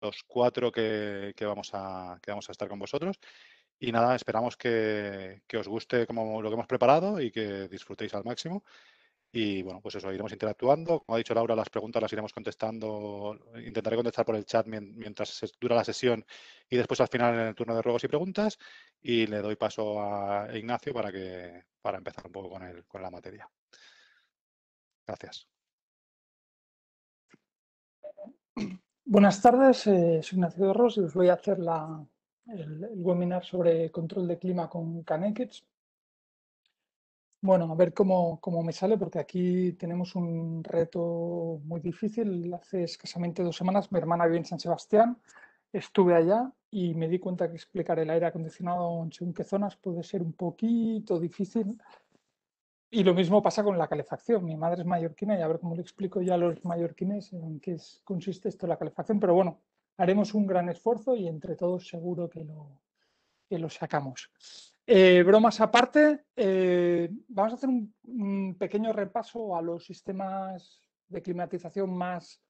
los cuatro que, vamos a, que vamos a estar con vosotros. Y nada, esperamos que, os guste como lo que hemos preparado y que disfrutéis al máximo. Y bueno, pues eso, iremos interactuando. Como ha dicho Laura, las preguntas las iremos contestando. Intentaré contestar por el chat mientras dura la sesión y después al final en el turno de ruegos y preguntas. Y le doy paso a Ignacio para, que, para empezar un poco con, el, con la materia. Gracias. Buenas tardes, eh, soy Ignacio de Ros y os voy a hacer el, webinar sobre control de clima con Canekits. Bueno, a ver cómo, cómo, me sale, porque aquí tenemos un reto muy difícil. Hace escasamente dos semanas mi hermana vive en San Sebastián, estuve allá y me di cuenta que explicar el aire acondicionado en según qué zonas puede ser un poquito difícil y lo mismo pasa con la calefacción. Mi madre es mallorquina y a ver cómo le explico ya a los mallorquines en qué consiste esto la calefacción. Pero bueno, haremos un gran esfuerzo y entre todos seguro que lo, lo sacamos. Eh, bromas aparte, eh, vamos a hacer un, un, pequeño repaso a los sistemas de climatización más,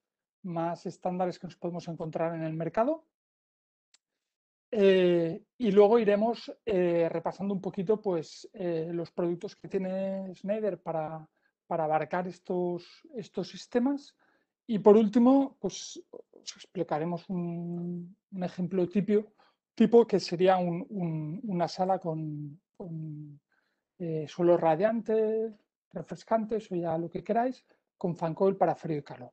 más estándares que nos podemos encontrar en el mercado. Eh, y luego iremos eh, repasando un poquito pues, eh, los productos que tiene Schneider para, para abarcar estos, estos, sistemas. Y por último, pues, os explicaremos un, ejemplo tipo, tipo que sería una sala con, suelo radiante, radiantes, refrescantes o ya lo que queráis, con fan coil para frío y calor.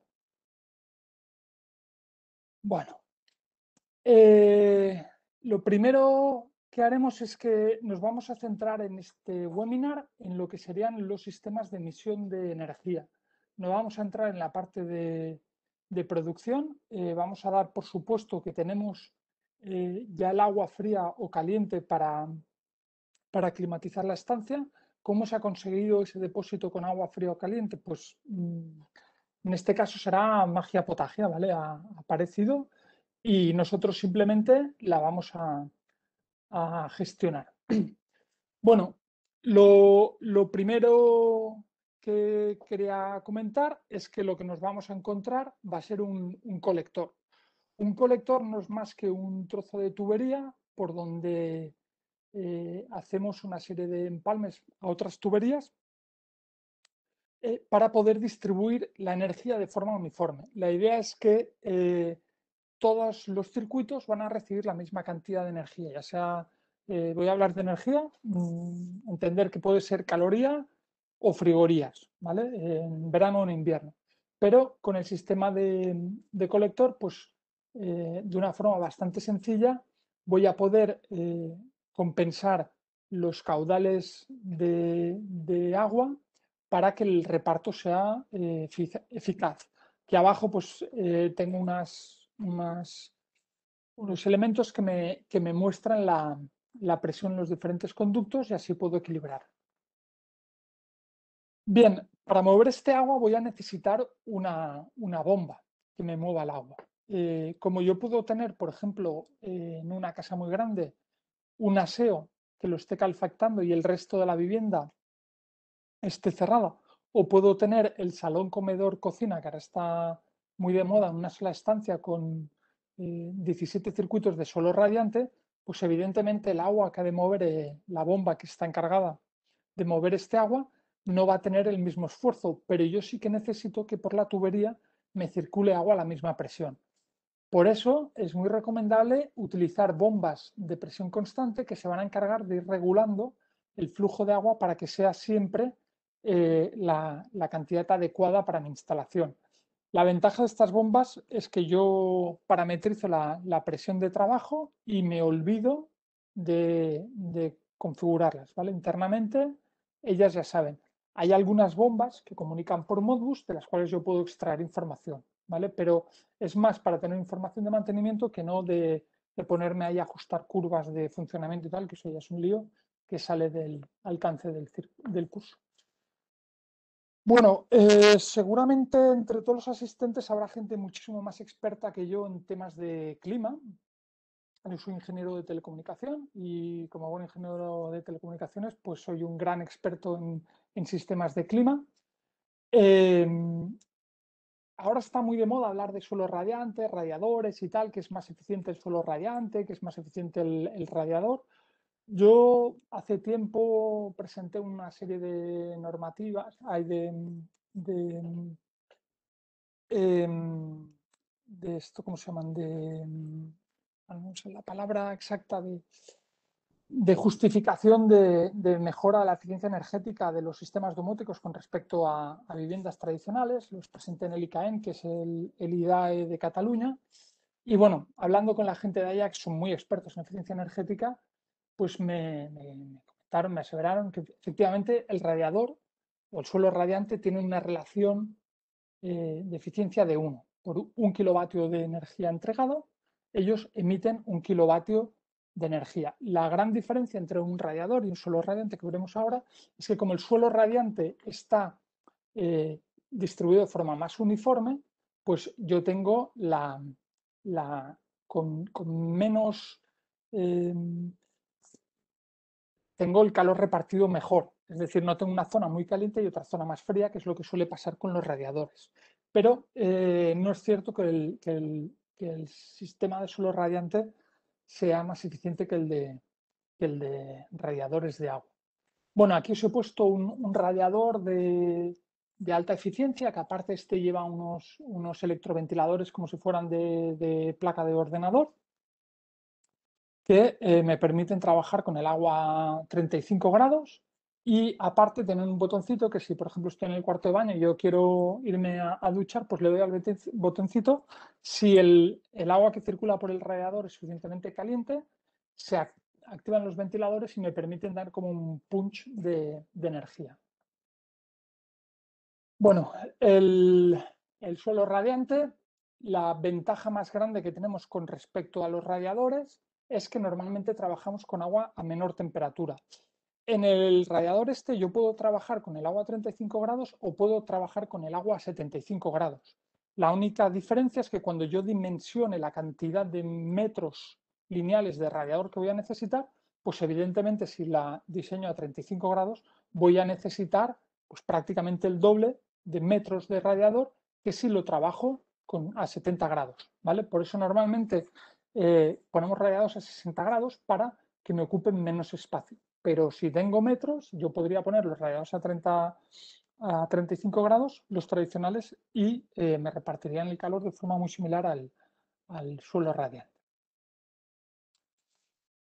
Bueno. Lo primero que haremos es que nos vamos a centrar en este webinar en lo que serían los sistemas de emisión de energía. No vamos a entrar en la parte de, producción. Eh, vamos a dar, por supuesto, que tenemos eh, ya el agua fría o caliente para, para climatizar la estancia. ¿Cómo se ha conseguido ese depósito con agua fría o caliente? Pues mm, en este caso será magia potagia, ¿vale? Ha aparecido y nosotros simplemente la vamos a, gestionar. Bueno, lo, primero que quería comentar es que lo que nos vamos a encontrar va a ser un, colector. Un colector no es más que un trozo de tubería por donde eh, hacemos una serie de empalmes a otras tuberías eh, para poder distribuir la energía de forma uniforme. La idea es que eh, todos los circuitos van a recibir la misma cantidad de energía, ya sea, eh, voy a hablar de energía, mm, entender que puede ser caloría o frigorías, ¿vale? En verano o en invierno. Pero con el sistema de, colector, pues eh, de una forma bastante sencilla, voy a poder eh, compensar los caudales de, de, agua para que el reparto sea eficaz. Que abajo pues tengo unas más unos elementos que me, que me muestran la, presión en los diferentes conductos y así puedo equilibrar. Bien, para mover este agua voy a necesitar una, una bomba que me mueva el agua. Eh, como yo puedo tener, por ejemplo, eh, en una casa muy grande, un aseo que lo esté calfactando y el resto de la vivienda esté cerrada, o puedo tener el salón, comedor, cocina, que ahora está muy de moda en una sola estancia con 17 eh, circuitos de solo radiante, pues evidentemente el agua que ha de mover, eh, la bomba que está encargada de mover este agua, no va a tener el mismo esfuerzo, pero yo sí que necesito que por la tubería me circule agua a la misma presión. Por eso es muy recomendable utilizar bombas de presión constante que se van a encargar de ir regulando el flujo de agua para que sea siempre eh, la, cantidad adecuada para mi instalación. La ventaja de estas bombas es que yo parametrizo la, presión de trabajo y me olvido de, configurarlas. ¿vale? Internamente, ellas ya saben. Hay algunas bombas que comunican por Modbus de las cuales yo puedo extraer información, ¿vale? Pero es más para tener información de mantenimiento que no de, ponerme ahí a ajustar curvas de funcionamiento y tal, que eso ya es un lío que sale del alcance del curso. Bueno, eh, seguramente entre todos los asistentes habrá gente muchísimo más experta que yo en temas de clima. Yo soy ingeniero de telecomunicación y como buen ingeniero de telecomunicaciones, pues soy un gran experto en, sistemas de clima. Em, ahora está muy de moda hablar de suelo radiante, radiadores y tal, que es más eficiente el suelo radiante, que es más eficiente el radiador. Yo hace tiempo presenté una serie de normativas, hay de, de, em, esto, ¿cómo se llaman? De, mm, la palabra exacta de, de justificación de, mejora de la eficiencia energética de los sistemas domóticos con respecto a, viviendas tradicionales. Los presenté en el ICAEN, que es el, el, IDAE de Cataluña. Y bueno, hablando con la gente de que son muy expertos en eficiencia energética pues me, comentaron, me aseveraron que efectivamente el radiador o el suelo radiante tiene una relación eh, de eficiencia de 1. Por un kilovatio de energía entregado, ellos emiten un kilovatio de energía. La gran diferencia entre un radiador y un suelo radiante que veremos ahora es que como el suelo radiante está eh, distribuido de forma más uniforme, pues yo tengo la, la con, menos eh, tengo el calor repartido mejor. Es decir, no tengo una zona muy caliente y otra zona más fría, que es lo que suele pasar con los radiadores. Pero eh, no es cierto que el, sistema de suelo radiante sea más eficiente que el de, radiadores de agua. Bueno, aquí os he puesto un, radiador de, alta eficiencia, que aparte este lleva unos, electroventiladores como si fueran de placa de ordenador que eh, me permiten trabajar con el agua a 35 grados y aparte tener un botoncito que si por ejemplo estoy en el cuarto de baño y yo quiero irme a, duchar, pues le doy al botoncito. Si el, agua que circula por el radiador es suficientemente caliente, se activan los ventiladores y me permiten dar como un punch de, energía. Bueno, el suelo radiante, la ventaja más grande que tenemos con respecto a los radiadores es que normalmente trabajamos con agua a menor temperatura. En el radiador este yo puedo trabajar con el agua a 35 grados o puedo trabajar con el agua a 75 grados. La única diferencia es que cuando yo dimensione la cantidad de metros lineales de radiador que voy a necesitar, pues evidentemente si la diseño a 35 grados voy a necesitar pues prácticamente el doble de metros de radiador que si lo trabajo con, a 70 grados, ¿vale? Por eso normalmente eh, ponemos radiados a 60 grados para que me ocupen menos espacio. Pero si tengo metros, yo podría poner los radiados a a 35 grados, los tradicionales, y eh, me repartirían el calor de forma muy similar al, suelo radiante.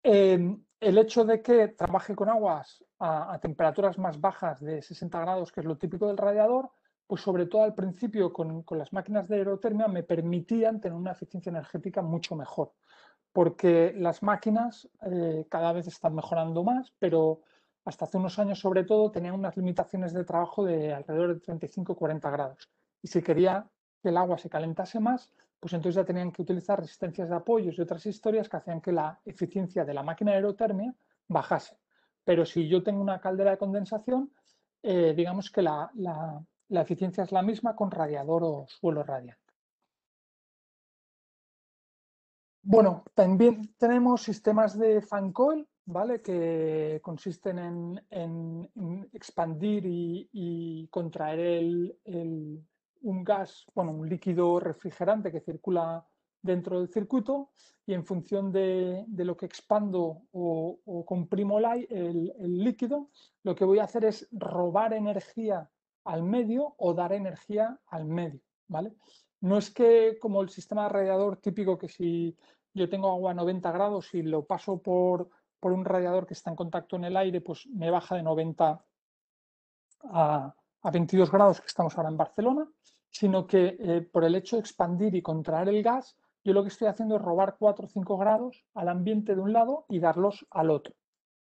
Eh, el hecho de que trabaje con aguas a, temperaturas más bajas de 60 grados, que es lo típico del radiador, pues sobre todo al principio con, las máquinas de aerotermia me permitían tener una eficiencia energética mucho mejor, porque las máquinas eh, cada vez están mejorando más, pero hasta hace unos años sobre todo tenían unas limitaciones de trabajo de alrededor de 35-40 grados. Y si quería que el agua se calentase más, pues entonces ya tenían que utilizar resistencias de apoyos y otras historias que hacían que la eficiencia de la máquina de aerotermia bajase. Pero si yo tengo una caldera de condensación, eh, digamos que la la eficiencia es la misma con radiador o suelo radiante. Bueno, también tenemos sistemas de fan coil, ¿vale? Que consisten en, expandir y, contraer un gas, bueno, un líquido refrigerante que circula dentro del circuito y en función de, lo que expando o, comprimo el, líquido, lo que voy a hacer es robar energía al medio o dar energía al medio, ¿vale? No es que como el sistema radiador típico que si yo tengo agua a 90 grados y lo paso por, por un radiador que está en contacto en el aire, pues me baja de 90 a, a 22 grados que estamos ahora en Barcelona, sino que eh, por el hecho de expandir y contraer el gas, yo lo que estoy haciendo es robar 4 o 5 grados al ambiente de un lado y darlos al otro.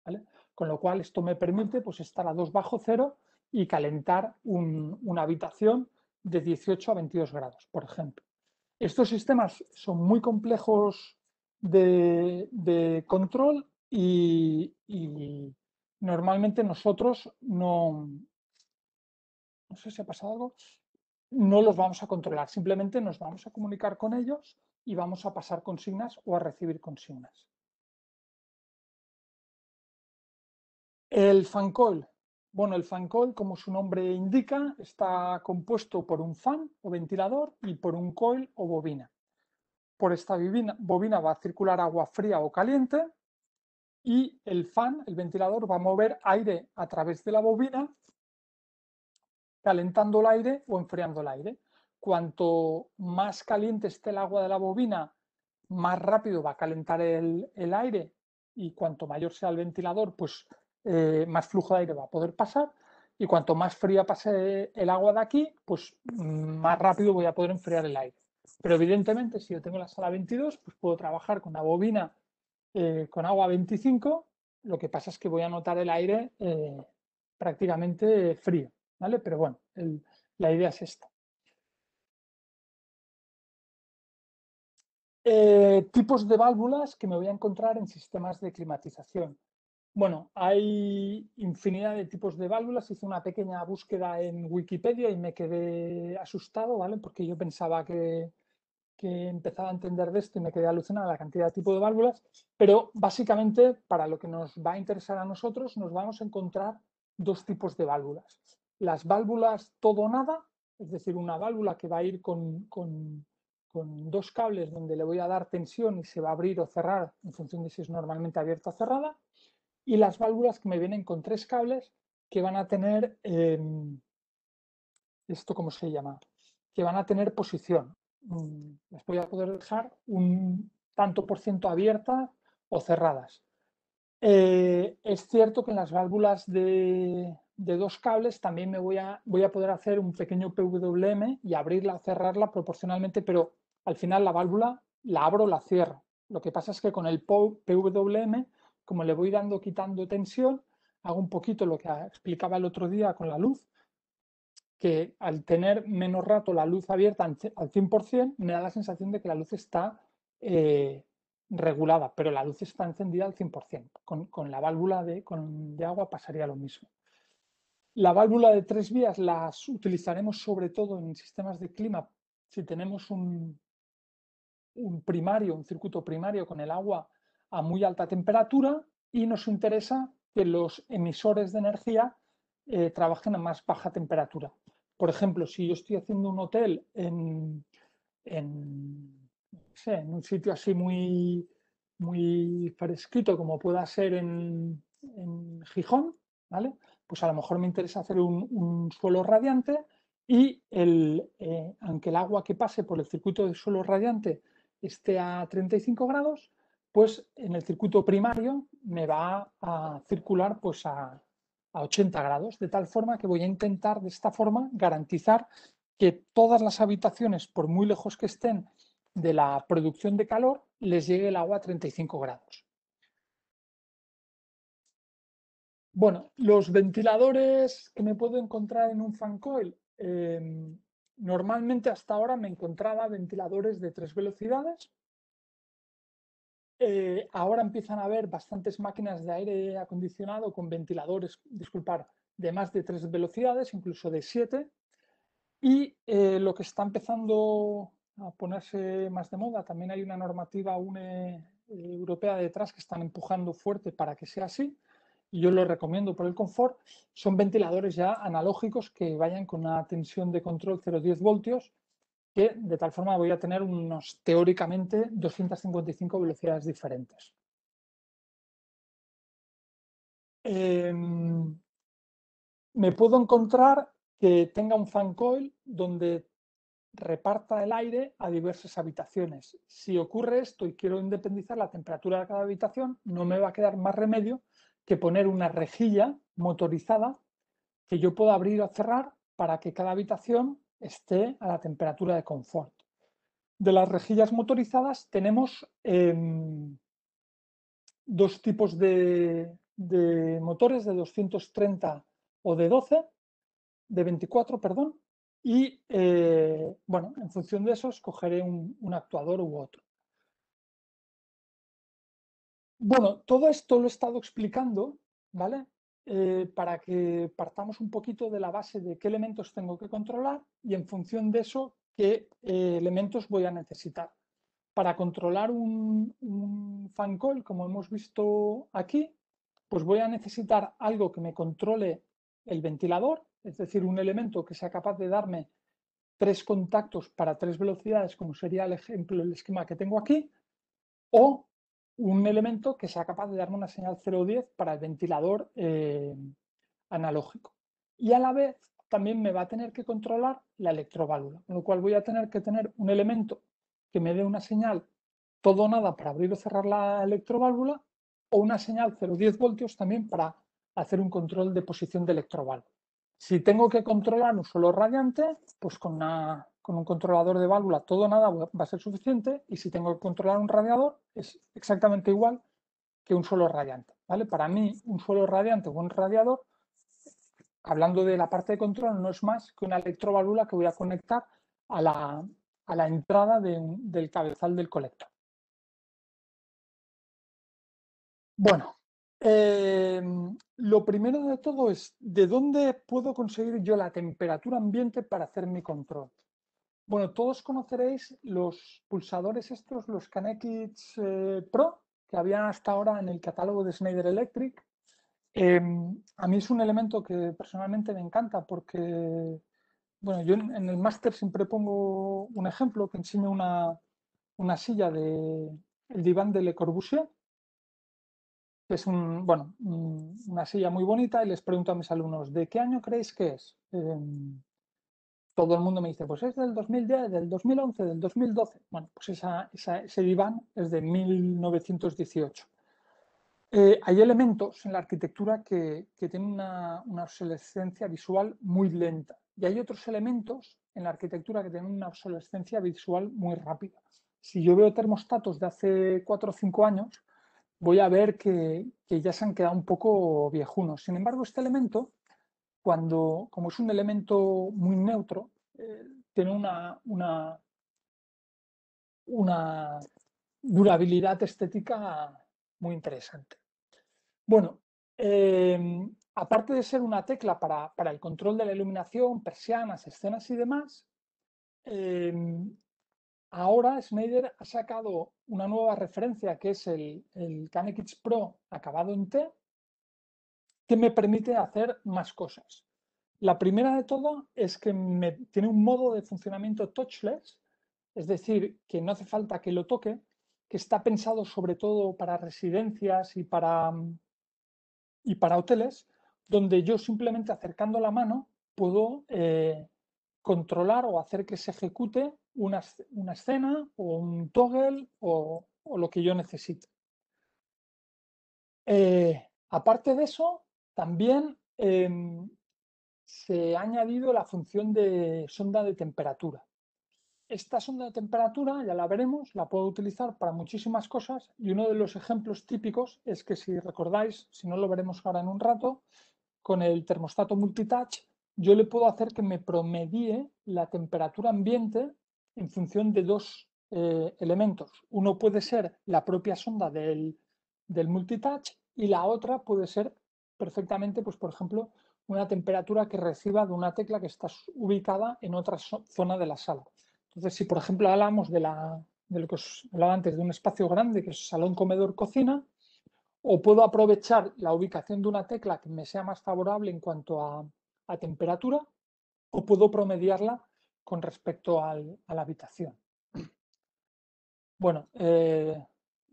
¿vale? Con lo cual esto me permite pues, estar a 2 bajo cero y calentar una habitación de 18 a 22 grados, por ejemplo. Estos sistemas son muy complejos de, control y, normalmente nosotros no... No sé si ha pasado algo. No los vamos a controlar, simplemente nos vamos a comunicar con ellos y vamos a pasar consignas o a recibir consignas. El fan bueno, el coil, como su nombre indica, está compuesto por un fan o ventilador y por un coil o bobina. Por esta bobina, va a circular agua fría o caliente y el fan, el ventilador, va a mover aire a través de la bobina, calentando el aire o enfriando el aire. Cuanto más caliente esté el agua de la bobina, más rápido va a calentar el aire y cuanto mayor sea el ventilador, pues eh, más flujo de aire va a poder pasar y cuanto más fría pase el agua de aquí, pues mm, más rápido voy a poder enfriar el aire. Pero evidentemente, si yo tengo la sala 22, pues puedo trabajar con una bobina eh, con agua 25, lo que pasa es que voy a notar el aire eh, prácticamente frío, ¿vale? Pero bueno, la idea es esta. tipos de válvulas que me voy a encontrar en sistemas de climatización. Bueno, hay infinidad de tipos de válvulas. Hice una pequeña búsqueda en Wikipedia y me quedé asustado, ¿vale? Porque yo pensaba que, que empezaba a entender de esto y me quedé alucinado la cantidad de tipos de válvulas. Pero básicamente, para lo que nos va a interesar a nosotros, nos vamos a encontrar dos tipos de válvulas. Las válvulas todo nada, es decir, una válvula que va a ir con, con dos cables donde le voy a dar tensión y se va a abrir o cerrar en función de si es normalmente abierta o cerrada y las válvulas que me vienen con tres cables que van a tener, em, ¿esto cómo se llama? Que van a tener posición. Mm, las voy a poder dejar un tanto por ciento abiertas o cerradas. Eh, es cierto que en las válvulas de, dos cables también me voy a, voy a poder hacer un pequeño PWM y abrirla cerrarla proporcionalmente, pero al final la válvula la abro la cierro. Lo que pasa es que con el PWM como le voy dando, quitando tensión, hago un poquito lo que explicaba el otro día con la luz, que al tener menos rato la luz abierta al 100%, me da la sensación de que la luz está eh, regulada, pero la luz está encendida al 100%. Con, con la válvula de, de agua pasaría lo mismo. La válvula de tres vías las utilizaremos sobre todo en sistemas de clima. Si tenemos un, un primario, un circuito primario con el agua a muy alta temperatura y nos interesa que los emisores de energía eh, trabajen a más baja temperatura. Por ejemplo, si yo estoy haciendo un hotel en, un sitio así muy, muy fresquito como pueda ser en, Gijón, ¿vale? pues a lo mejor me interesa hacer un, suelo radiante y eh, aunque el agua que pase por el circuito de suelo radiante esté a 35 grados, pues en el circuito primario me va a circular pues a, 80 grados, de tal forma que voy a intentar de esta forma garantizar que todas las habitaciones, por muy lejos que estén de la producción de calor, les llegue el agua a 35 grados. Bueno, los ventiladores que me puedo encontrar en un fan coil, em, normalmente hasta ahora me encontraba ventiladores de tres velocidades, eh, ahora empiezan a haber bastantes máquinas de aire acondicionado con ventiladores, disculpar, de más de tres velocidades, incluso de siete. Y eh, lo que está empezando a ponerse más de moda, también hay una normativa UNE eh, europea detrás que están empujando fuerte para que sea así, y yo lo recomiendo por el confort, son ventiladores ya analógicos que vayan con una tensión de control 0,10 voltios que de tal forma voy a tener unos, teóricamente, 255 velocidades diferentes. Em, me puedo encontrar que tenga un fan coil donde reparta el aire a diversas habitaciones. Si ocurre esto y quiero independizar la temperatura de cada habitación, no me va a quedar más remedio que poner una rejilla motorizada que yo pueda abrir o cerrar para que cada habitación esté a la temperatura de confort. De las rejillas motorizadas tenemos em, dos tipos de, motores de 230 o de 12, de 24, perdón, y eh, bueno, en función de eso escogeré un, un, actuador u otro. Bueno, todo esto lo he estado explicando, ¿vale? Eh, para que partamos un poquito de la base de qué elementos tengo que controlar y en función de eso qué eh, elementos voy a necesitar. Para controlar un, un, fan call, como hemos visto aquí, pues voy a necesitar algo que me controle el ventilador, es decir, un elemento que sea capaz de darme tres contactos para tres velocidades, como sería el ejemplo, el esquema que tengo aquí, o un elemento que sea capaz de darme una señal 010 para el ventilador eh, analógico. Y a la vez también me va a tener que controlar la electroválvula, con lo cual voy a tener que tener un elemento que me dé una señal todo nada para abrir o cerrar la electroválvula o una señal 0,10 voltios también para hacer un control de posición de electroválvula. Si tengo que controlar un solo radiante, pues con una con un controlador de válvula todo nada va a ser suficiente y si tengo que controlar un radiador es exactamente igual que un suelo radiante. ¿vale? Para mí un suelo radiante o un radiador, hablando de la parte de control, no es más que una electroválvula que voy a conectar a la, entrada del cabezal del colector. Bueno, eh, lo primero de todo es de dónde puedo conseguir yo la temperatura ambiente para hacer mi control. Bueno, todos conoceréis los pulsadores estos, los Kinect eh, Pro, que habían hasta ahora en el catálogo de Schneider Electric. Em, a mí es un elemento que personalmente me encanta porque, bueno, yo en, el máster siempre pongo un ejemplo que enseño una, silla de diván de Le Corbusier, que es un, bueno, una silla muy bonita, y les pregunto a mis alumnos, ¿de qué año creéis que es? Em, todo el mundo me dice, pues es del 2010, del 2011, del 2012. Bueno, pues esa, ese diván es de 1918. Eh, hay elementos en la arquitectura que, que tienen una, obsolescencia visual muy lenta y hay otros elementos en la arquitectura que tienen una obsolescencia visual muy rápida. Si yo veo termostatos de hace 4 o 5 años, voy a ver que, que ya se han quedado un poco viejunos. Sin embargo, este elemento cuando, como es un elemento muy neutro, eh, tiene una, una, durabilidad estética muy interesante. Bueno, em, aparte de ser una tecla para, el control de la iluminación, persianas, escenas y demás, em, ahora Schneider ha sacado una nueva referencia que es el, el Pro acabado en T, me permite hacer más cosas. La primera de todo es que tiene un modo de funcionamiento touchless, es decir, que no hace falta que lo toque, que está pensado sobre todo para residencias y para, y para hoteles, donde yo simplemente acercando la mano puedo eh, controlar o hacer que se ejecute una, escena o un toggle o, lo que yo necesite. Eh, aparte de eso, también em, se ha añadido la función de sonda de temperatura. Esta sonda de temperatura, ya la veremos, la puedo utilizar para muchísimas cosas y uno de los ejemplos típicos es que si recordáis, si no lo veremos ahora en un rato, con el termostato multitouch yo le puedo hacer que me promedie la temperatura ambiente en función de dos eh, elementos. Uno puede ser la propia sonda del, del multitouch y la otra puede ser perfectamente, pues por ejemplo, una temperatura que reciba de una tecla que está ubicada en otra zona de la sala. Entonces, si por ejemplo hablamos de, lo que os hablaba antes, de un espacio grande que es salón, comedor, cocina, o puedo aprovechar la ubicación de una tecla que me sea más favorable en cuanto a, temperatura, o puedo promediarla con respecto a la habitación. Bueno, eh,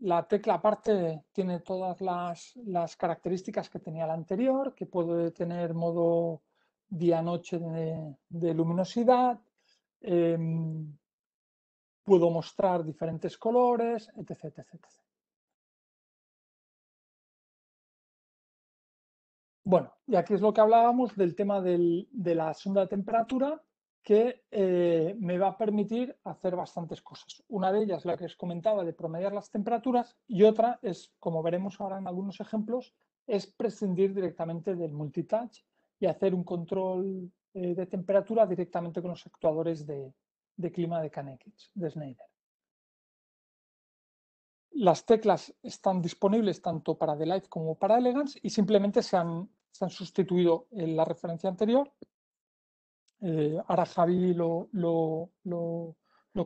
la tecla aparte tiene todas las, características que tenía la anterior, que puede tener modo día-noche de, luminosidad, em, puedo mostrar diferentes colores, etc. etc, Bueno, y aquí es lo que hablábamos del tema de la sonda de temperatura que eh, me va a permitir hacer bastantes cosas. Una de ellas, la que os comentaba, de promediar las temperaturas, y otra es, como veremos ahora en algunos ejemplos, es prescindir directamente del multitouch y hacer un control eh, de temperatura directamente con los actuadores de, clima de Kanekich, de Schneider. Las teclas están disponibles tanto para Delight como para Elegance y simplemente se han sustituido en la referencia anterior eh, ahora Javi lo,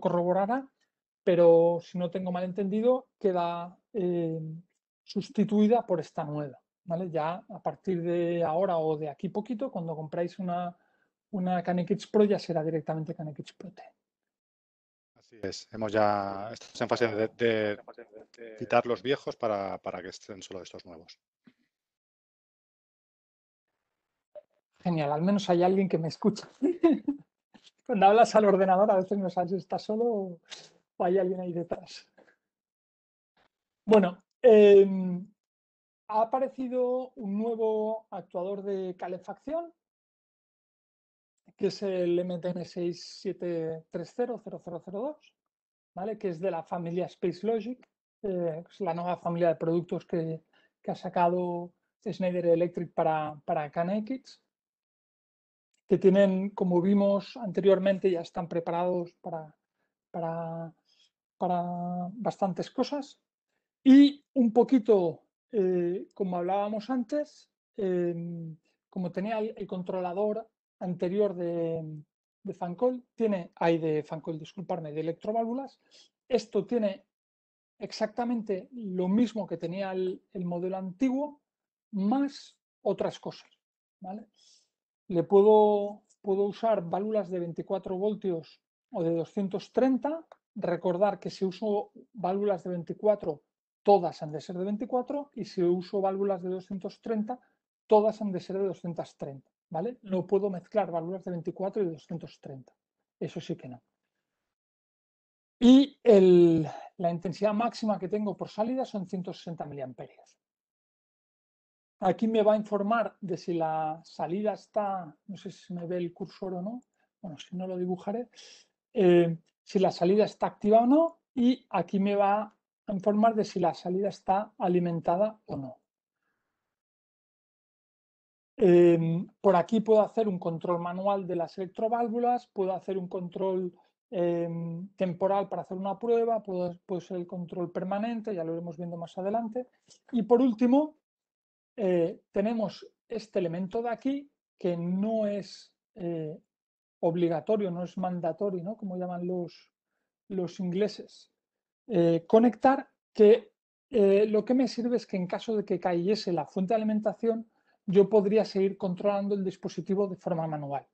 corroborará, pero si no tengo mal entendido, queda eh, sustituida por esta nueva. ¿vale? Ya a partir de ahora o de aquí poquito, cuando compráis una, una Pro, ya será directamente Canekits Pro T. Así es, hemos ya, estamos en fase de, quitar los viejos para, para que estén solo estos nuevos. Genial, al menos hay alguien que me escucha. Cuando hablas al ordenador a veces no sabes si estás solo o hay alguien ahí detrás. Bueno, em, ha aparecido un nuevo actuador de calefacción, que es el MTN 67300002, ¿vale? que es de la familia Space Logic, eh, es la nueva familia de productos que, ha sacado Schneider Electric para, para que tienen, como vimos anteriormente, ya están preparados para, para, para bastantes cosas. Y un poquito, eh, como hablábamos antes, em, como tenía el, controlador anterior de, de Fancol, tiene, hay de Fancol, disculparme, de electroválvulas, esto tiene exactamente lo mismo que tenía el, el modelo antiguo, más otras cosas. ¿vale? le puedo, usar válvulas de 24 voltios o de 230. Recordar que si uso válvulas de 24, todas han de ser de 24 y si uso válvulas de 230, todas han de ser de 230. ¿vale? No puedo mezclar válvulas de 24 y de 230. Eso sí que no. Y la intensidad máxima que tengo por salida son 160 miliamperios. Aquí me va a informar de si la salida está, no sé si me ve el cursor o no, bueno, si no lo dibujaré, eh, si la salida está activa o no y aquí me va a informar de si la salida está alimentada o no. Em, por aquí puedo hacer un control manual de las electroválvulas, puedo hacer un control em, temporal para hacer una prueba, puede ser el control permanente, ya lo iremos viendo más adelante. Y por último, eh, tenemos este elemento de aquí que no es eh, obligatorio, no es mandatorio, ¿no? como llaman los, los ingleses. Eh, conectar que lo que me sirve es que en caso de que cayese la fuente de alimentación, yo podría seguir controlando el dispositivo de forma manual.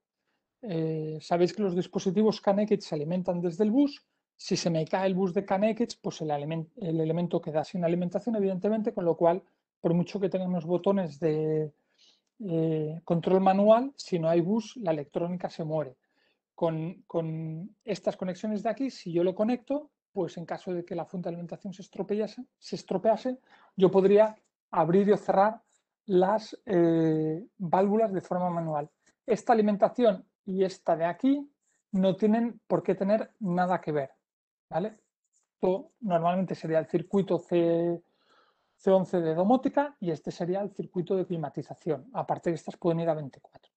Sabéis que los dispositivos Kanekit se alimentan desde el bus, si se me cae el bus de Kanekits, pues el, elemento queda sin alimentación, evidentemente, con lo cual por mucho que tengamos botones de eh, control manual, si no hay bus, la electrónica se muere. Con, estas conexiones de aquí, si yo lo conecto, pues en caso de que la fuente de alimentación se estropease, se estropease yo podría abrir y cerrar las eh, válvulas de forma manual. Esta alimentación y esta de aquí no tienen por qué tener nada que ver. ¿vale? Esto normalmente sería el circuito C, C11 de domótica y este sería el circuito de climatización. Aparte de estas pueden ir a 24.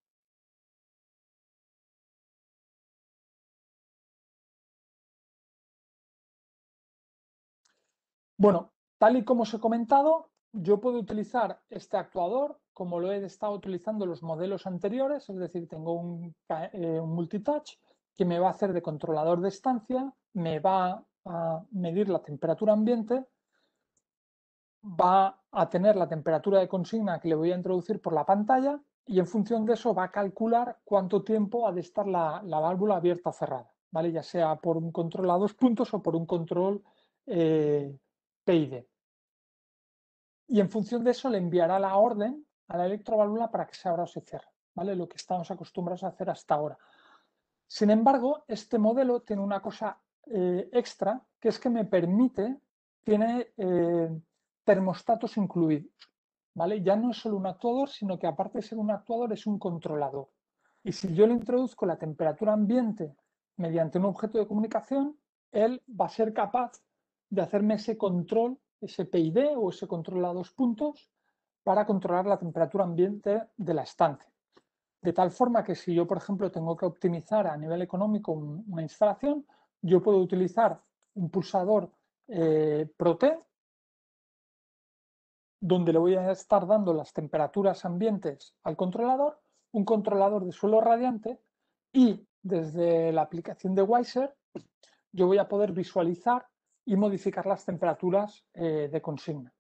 Bueno, tal y como os he comentado, yo puedo utilizar este actuador como lo he estado utilizando en los modelos anteriores, es decir, tengo un, eh, un multitouch que me va a hacer de controlador de estancia, me va a medir la temperatura ambiente va a tener la temperatura de consigna que le voy a introducir por la pantalla y en función de eso va a calcular cuánto tiempo ha de estar la, válvula abierta o cerrada, ¿vale? ya sea por un control a dos puntos o por un control eh, PID. Y en función de eso le enviará la orden a la electroválvula para que se abra o se cierre, ¿vale? lo que estamos acostumbrados a hacer hasta ahora. Sin embargo, este modelo tiene una cosa eh, extra, que es que me permite, tiene... Eh, termostatos incluidos. ¿vale? Ya no es solo un actuador, sino que aparte de ser un actuador es un controlador. Y si yo le introduzco la temperatura ambiente mediante un objeto de comunicación, él va a ser capaz de hacerme ese control, ese PID o ese control a dos puntos para controlar la temperatura ambiente de la estancia. De tal forma que si yo, por ejemplo, tengo que optimizar a nivel económico una instalación, yo puedo utilizar un pulsador eh, Prote donde le voy a estar dando las temperaturas ambientes al controlador, un controlador de suelo radiante y desde la aplicación de Weiser yo voy a poder visualizar y modificar las temperaturas eh, de consigna.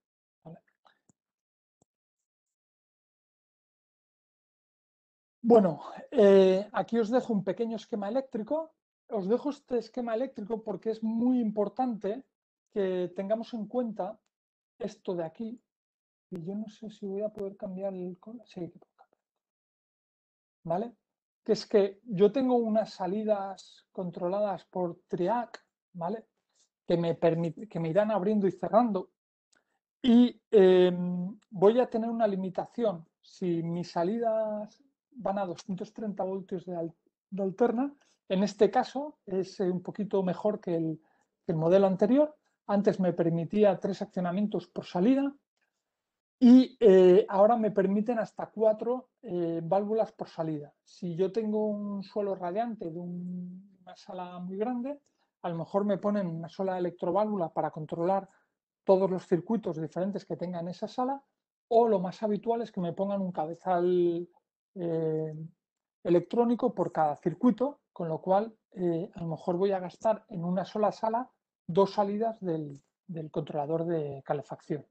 Bueno, eh, aquí os dejo un pequeño esquema eléctrico. Os dejo este esquema eléctrico porque es muy importante que tengamos en cuenta esto de aquí, yo no sé si voy a poder cambiar el color. Sí, que ¿Vale? Que es que yo tengo unas salidas controladas por TRIAC, ¿vale? Que me, que me irán abriendo y cerrando. Y em, voy a tener una limitación. Si mis salidas van a 230 voltios de, alterna, en este caso es eh, un poquito mejor que el modelo anterior. Antes me permitía tres accionamientos por salida, y eh, ahora me permiten hasta cuatro eh, válvulas por salida. Si yo tengo un suelo radiante de una sala muy grande, a lo mejor me ponen una sola electroválvula para controlar todos los circuitos diferentes que tenga en esa sala, o lo más habitual es que me pongan un cabezal eh, electrónico por cada circuito, con lo cual a lo mejor voy a gastar en una sola sala dos salidas del controlador de calefacción.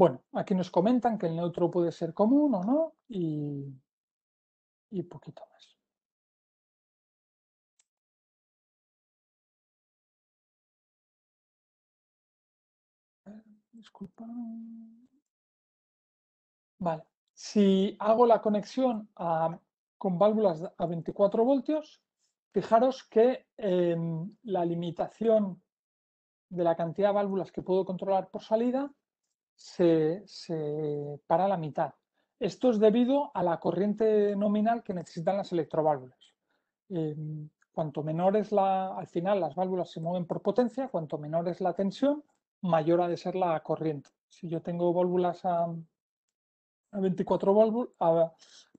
Bueno, aquí nos comentan que el neutro puede ser común o no y, y poquito más. Disculpa. Vale. Si hago la conexión ah, con válvulas a 24 voltios, fijaros que em, la limitación de la cantidad de válvulas que puedo controlar por salida se, para la mitad. Esto es debido a la corriente nominal que necesitan las electroválvulas. Em, cuanto menor es la, al final las válvulas se mueven por potencia, cuanto menor es la tensión, mayor ha de ser la corriente. Si yo tengo válvulas a, 24,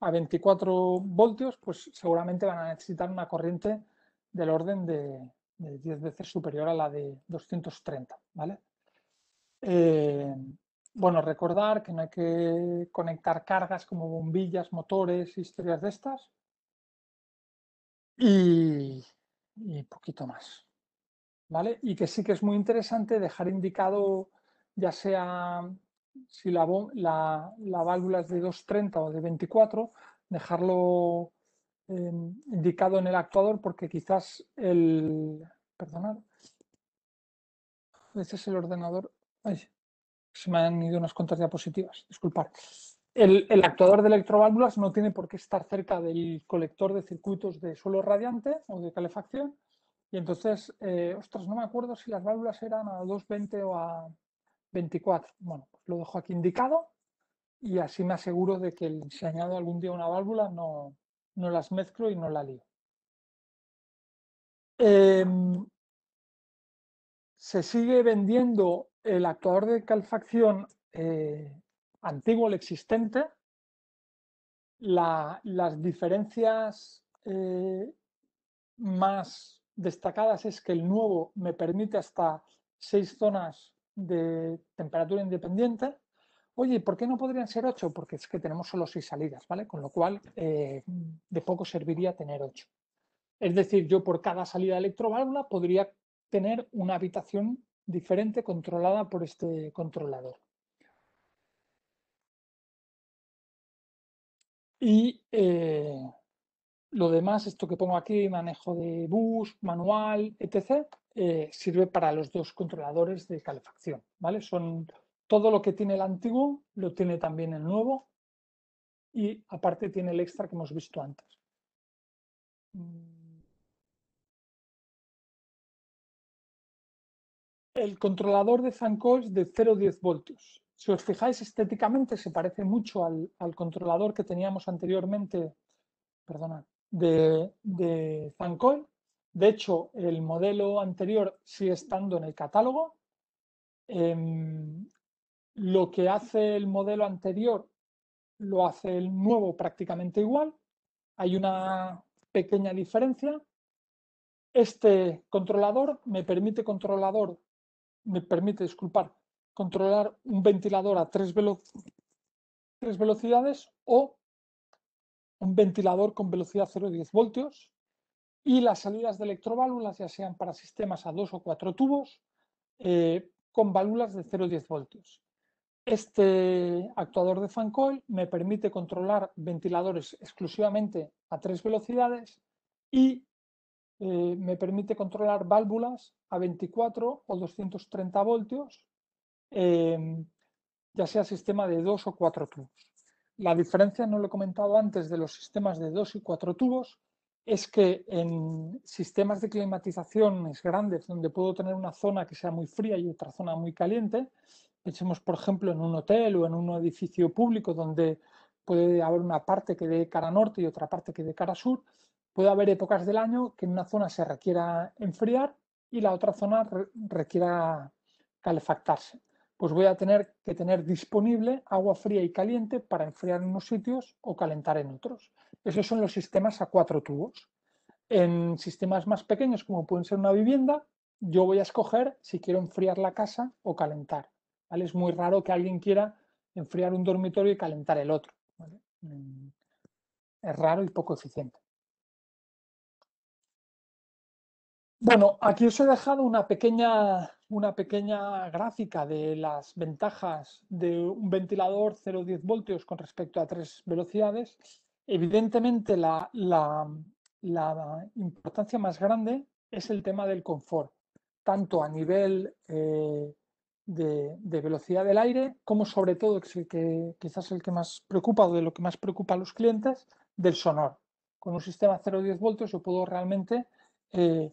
a, 24 voltios, pues seguramente van a necesitar una corriente del orden de, 10 veces superior a la de 230, ¿vale? Em, bueno, recordar que no hay que conectar cargas como bombillas, motores, historias de estas. Y, poquito más. ¿Vale? Y que sí que es muy interesante dejar indicado, ya sea si la, la, válvula es de 230 o de 24, dejarlo em, indicado en el actuador porque quizás el... Perdonad. Este es el ordenador se me han ido unas cuantas diapositivas, Disculpad. El, actuador de electroválvulas no tiene por qué estar cerca del colector de circuitos de suelo radiante o de calefacción. Y entonces, eh, ostras, no me acuerdo si las válvulas eran a 220 o a 24. Bueno, pues lo dejo aquí indicado y así me aseguro de que si añado algún día una válvula no, las mezclo y no la lío. Em, se sigue vendiendo el actuador de calefacción eh, antiguo el existente, las diferencias eh, más destacadas es que el nuevo me permite hasta seis zonas de temperatura independiente. Oye, ¿por qué no podrían ser ocho? Porque es que tenemos solo seis salidas, ¿vale? Con lo cual, eh, de poco serviría tener ocho. Es decir, yo por cada salida electroválvula podría tener una habitación diferente controlada por este controlador. Y eh, lo demás, esto que pongo aquí, manejo de bus, manual, etc., eh, sirve para los dos controladores de calefacción. ¿vale? Son todo lo que tiene el antiguo, lo tiene también el nuevo y aparte tiene el extra que hemos visto antes. Mm. el controlador de es de 0,10 voltios. Si os fijáis estéticamente se parece mucho al, controlador que teníamos anteriormente, de, de De hecho, el modelo anterior sigue estando en el catálogo. Em, lo que hace el modelo anterior lo hace el nuevo prácticamente igual. Hay una pequeña diferencia. Este controlador me permite controlador me permite, disculpar, controlar un ventilador a tres, tres velocidades o un ventilador con velocidad 0,10 voltios y las salidas de electroválvulas, ya sean para sistemas a dos o cuatro tubos, eh, con válvulas de 0,10 voltios. Este actuador de fan coil me permite controlar ventiladores exclusivamente a tres velocidades y eh, me permite controlar válvulas a 24 o 230 voltios, em, ya sea sistema de dos o cuatro tubos. La diferencia, no lo he comentado antes, de los sistemas de dos y cuatro tubos es que en sistemas de climatizaciones grandes, donde puedo tener una zona que sea muy fría y otra zona muy caliente, pensemos por ejemplo en un hotel o en un edificio público donde puede haber una parte que dé cara norte y otra parte que dé cara sur, Puede haber épocas del año que en una zona se requiera enfriar y la otra zona requiera calefactarse. Pues voy a tener que tener disponible agua fría y caliente para enfriar en unos sitios o calentar en otros. Esos son los sistemas a cuatro tubos. En sistemas más pequeños, como pueden ser una vivienda, yo voy a escoger si quiero enfriar la casa o calentar. Es muy raro que alguien quiera enfriar un dormitorio y calentar el otro. Mm, es raro y poco eficiente. Bueno, aquí os he dejado una pequeña, una pequeña gráfica de las ventajas de un ventilador 0-10 voltios con respecto a tres velocidades. Evidentemente, la, importancia más grande es el tema del confort, tanto a nivel eh, de, velocidad del aire como sobre todo, que quizás el que más preocupa o de lo que más preocupa a los clientes, del sonor. Con un sistema 0-10 voltios yo puedo realmente... Eh,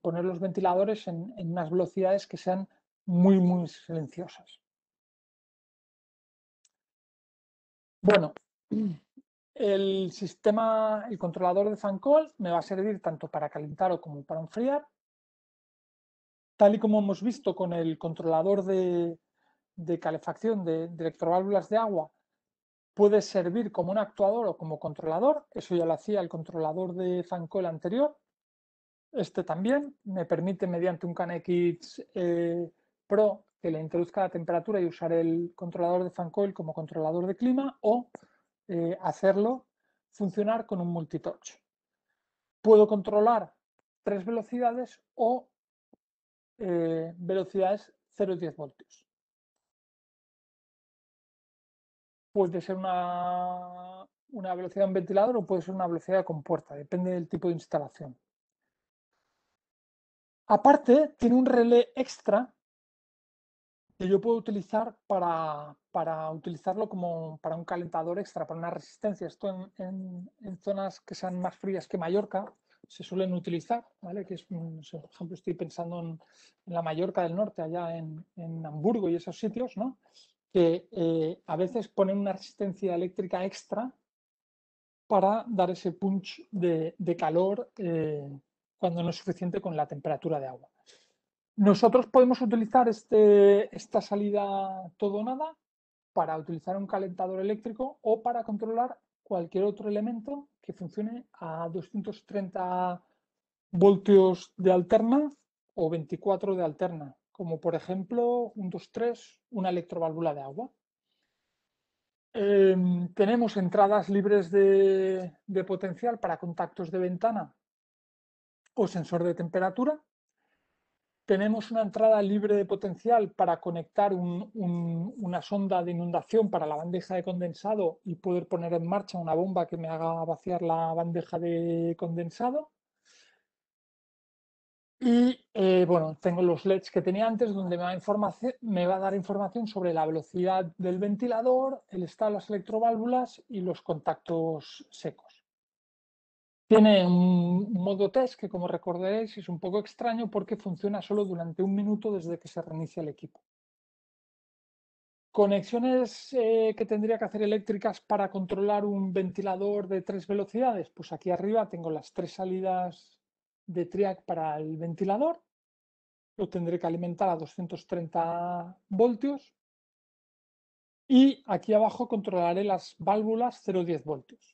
poner los ventiladores en, unas velocidades que sean muy, muy silenciosas. Bueno, el sistema, el controlador de Fancol me va a servir tanto para calentar o como para enfriar. Tal y como hemos visto con el controlador de, calefacción de, de, electroválvulas de agua, puede servir como un actuador o como controlador. Eso ya lo hacía el controlador de Fancol anterior. Este también me permite mediante un caneX eh, Pro que le introduzca la temperatura y usar el controlador de fan coil como controlador de clima o eh, hacerlo funcionar con un multitouch. Puedo controlar tres velocidades o eh, velocidades 0 10 voltios. Puede ser una, una velocidad en ventilador o puede ser una velocidad con puerta, depende del tipo de instalación. Aparte, tiene un relé extra que yo puedo utilizar para, utilizarlo como para un calentador extra, para una resistencia. Esto en, zonas que sean más frías que Mallorca se suelen utilizar, ¿vale? Que por ejemplo, estoy pensando en, la Mallorca del Norte, allá en, Hamburgo y esos sitios, ¿no? Que eh, a veces ponen una resistencia eléctrica extra para dar ese punch de, calor eh, cuando no es suficiente con la temperatura de agua. Nosotros podemos utilizar este, esta salida todo nada para utilizar un calentador eléctrico o para controlar cualquier otro elemento que funcione a 230 voltios de alterna o 24 de alterna, como por ejemplo un 2-3, una electroválvula de agua. Em, tenemos entradas libres de potencial para contactos de ventana o sensor de temperatura. Tenemos una entrada libre de potencial para conectar una sonda de inundación para la bandeja de condensado y poder poner en marcha una bomba que me haga vaciar la bandeja de condensado. Y eh, bueno, tengo los LEDs que tenía antes, donde me va, me va, a dar información sobre la velocidad del ventilador, el estado de las electroválvulas y los contactos secos. Tiene un modo test que, como recordaréis, es un poco extraño porque funciona solo durante un minuto desde que se reinicia el equipo. Conexiones eh, que tendría que hacer eléctricas para controlar un ventilador de tres velocidades. Pues aquí arriba tengo las tres salidas de TRIAC para el ventilador. Lo tendré que alimentar a 230 voltios. Y aquí abajo controlaré las válvulas 0,10 voltios.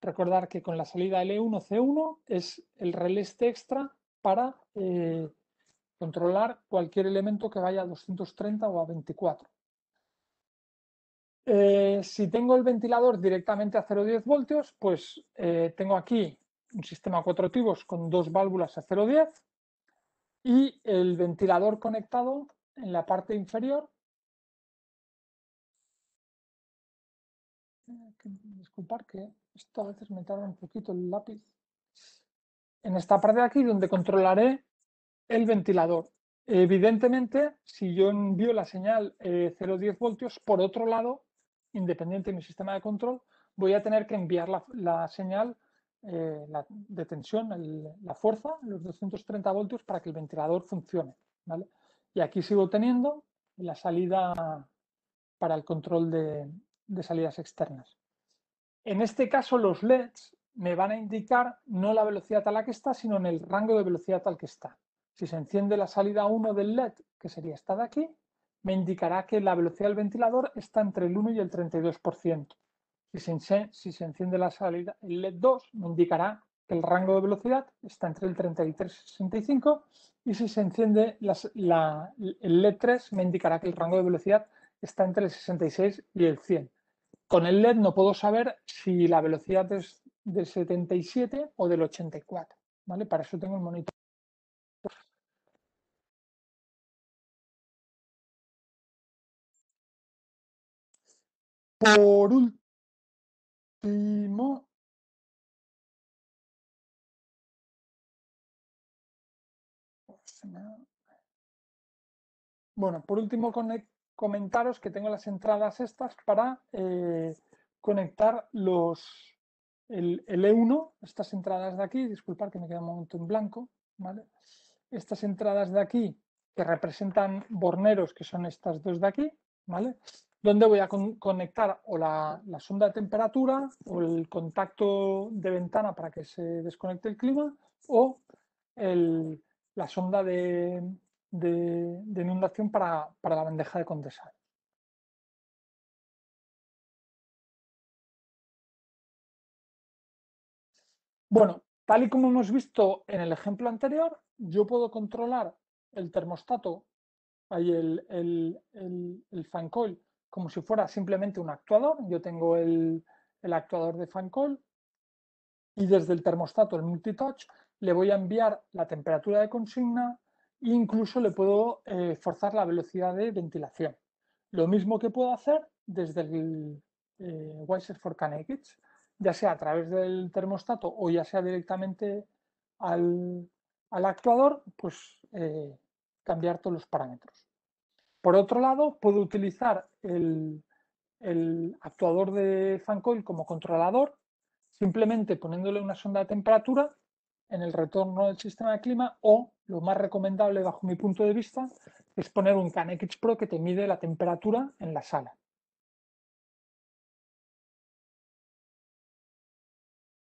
Recordar que con la salida L1C1 e es el relé extra para eh, controlar cualquier elemento que vaya a 230 o a 24. Eh, si tengo el ventilador directamente a 0,10 voltios, pues eh, tengo aquí un sistema cuatro activos con dos válvulas a 0,10 y el ventilador conectado en la parte inferior. Disculpar que esto a veces me tarda un poquito el lápiz. En esta parte de aquí donde controlaré el ventilador. Evidentemente, si yo envío la señal 0,10 eh, voltios, por otro lado, independiente de mi sistema de control, voy a tener que enviar la, señal eh, de tensión, la fuerza, los 230 voltios, para que el ventilador funcione. Y aquí sigo teniendo la salida para el control de salidas externas. En este caso, los LEDs me van a indicar no la velocidad a la que está, sino en el rango de velocidad al que está. Si se enciende la salida 1 del LED, que sería esta de aquí, me indicará que la velocidad del ventilador está entre el 1 y el 32%. Si se, si se enciende la salida, el LED 2 me indicará que el rango de velocidad está entre el 33 y el 65 y si se enciende el LED 3 me indicará que el rango de velocidad está entre el 66 y el 100. Con el LED no puedo saber si la velocidad es de 77 o del 84. ¿vale? Para eso tengo el monitor. Por último, bueno, por último conecto comentaros que tengo las entradas estas para eh, conectar los, el, E1, e estas entradas de aquí, disculpad que me queda un momento en blanco, ¿vale? Estas entradas de aquí que representan borneros, que son estas dos de aquí, ¿vale? Donde voy a conectar o la, sonda de temperatura o el contacto de ventana para que se desconecte el clima o la sonda de, de, inundación para, la bandeja de condensar. Bueno, tal y como hemos visto en el ejemplo anterior, yo puedo controlar el termostato, y el, el, fan coil, como si fuera simplemente un actuador. Yo tengo el, el actuador de fan coil y desde el termostato, el multitouch, le voy a enviar la temperatura de consigna, Incluso le puedo eh, forzar la velocidad de ventilación. Lo mismo que puedo hacer desde el eh, Wiser for ya sea a través del termostato o ya sea directamente al, actuador, pues eh, cambiar todos los parámetros. Por otro lado, puedo utilizar el, el actuador de FanCoil como controlador, simplemente poniéndole una sonda de temperatura en el retorno del sistema de clima o, lo más recomendable bajo mi punto de vista, es poner un CanX Pro que te mide la temperatura en la sala.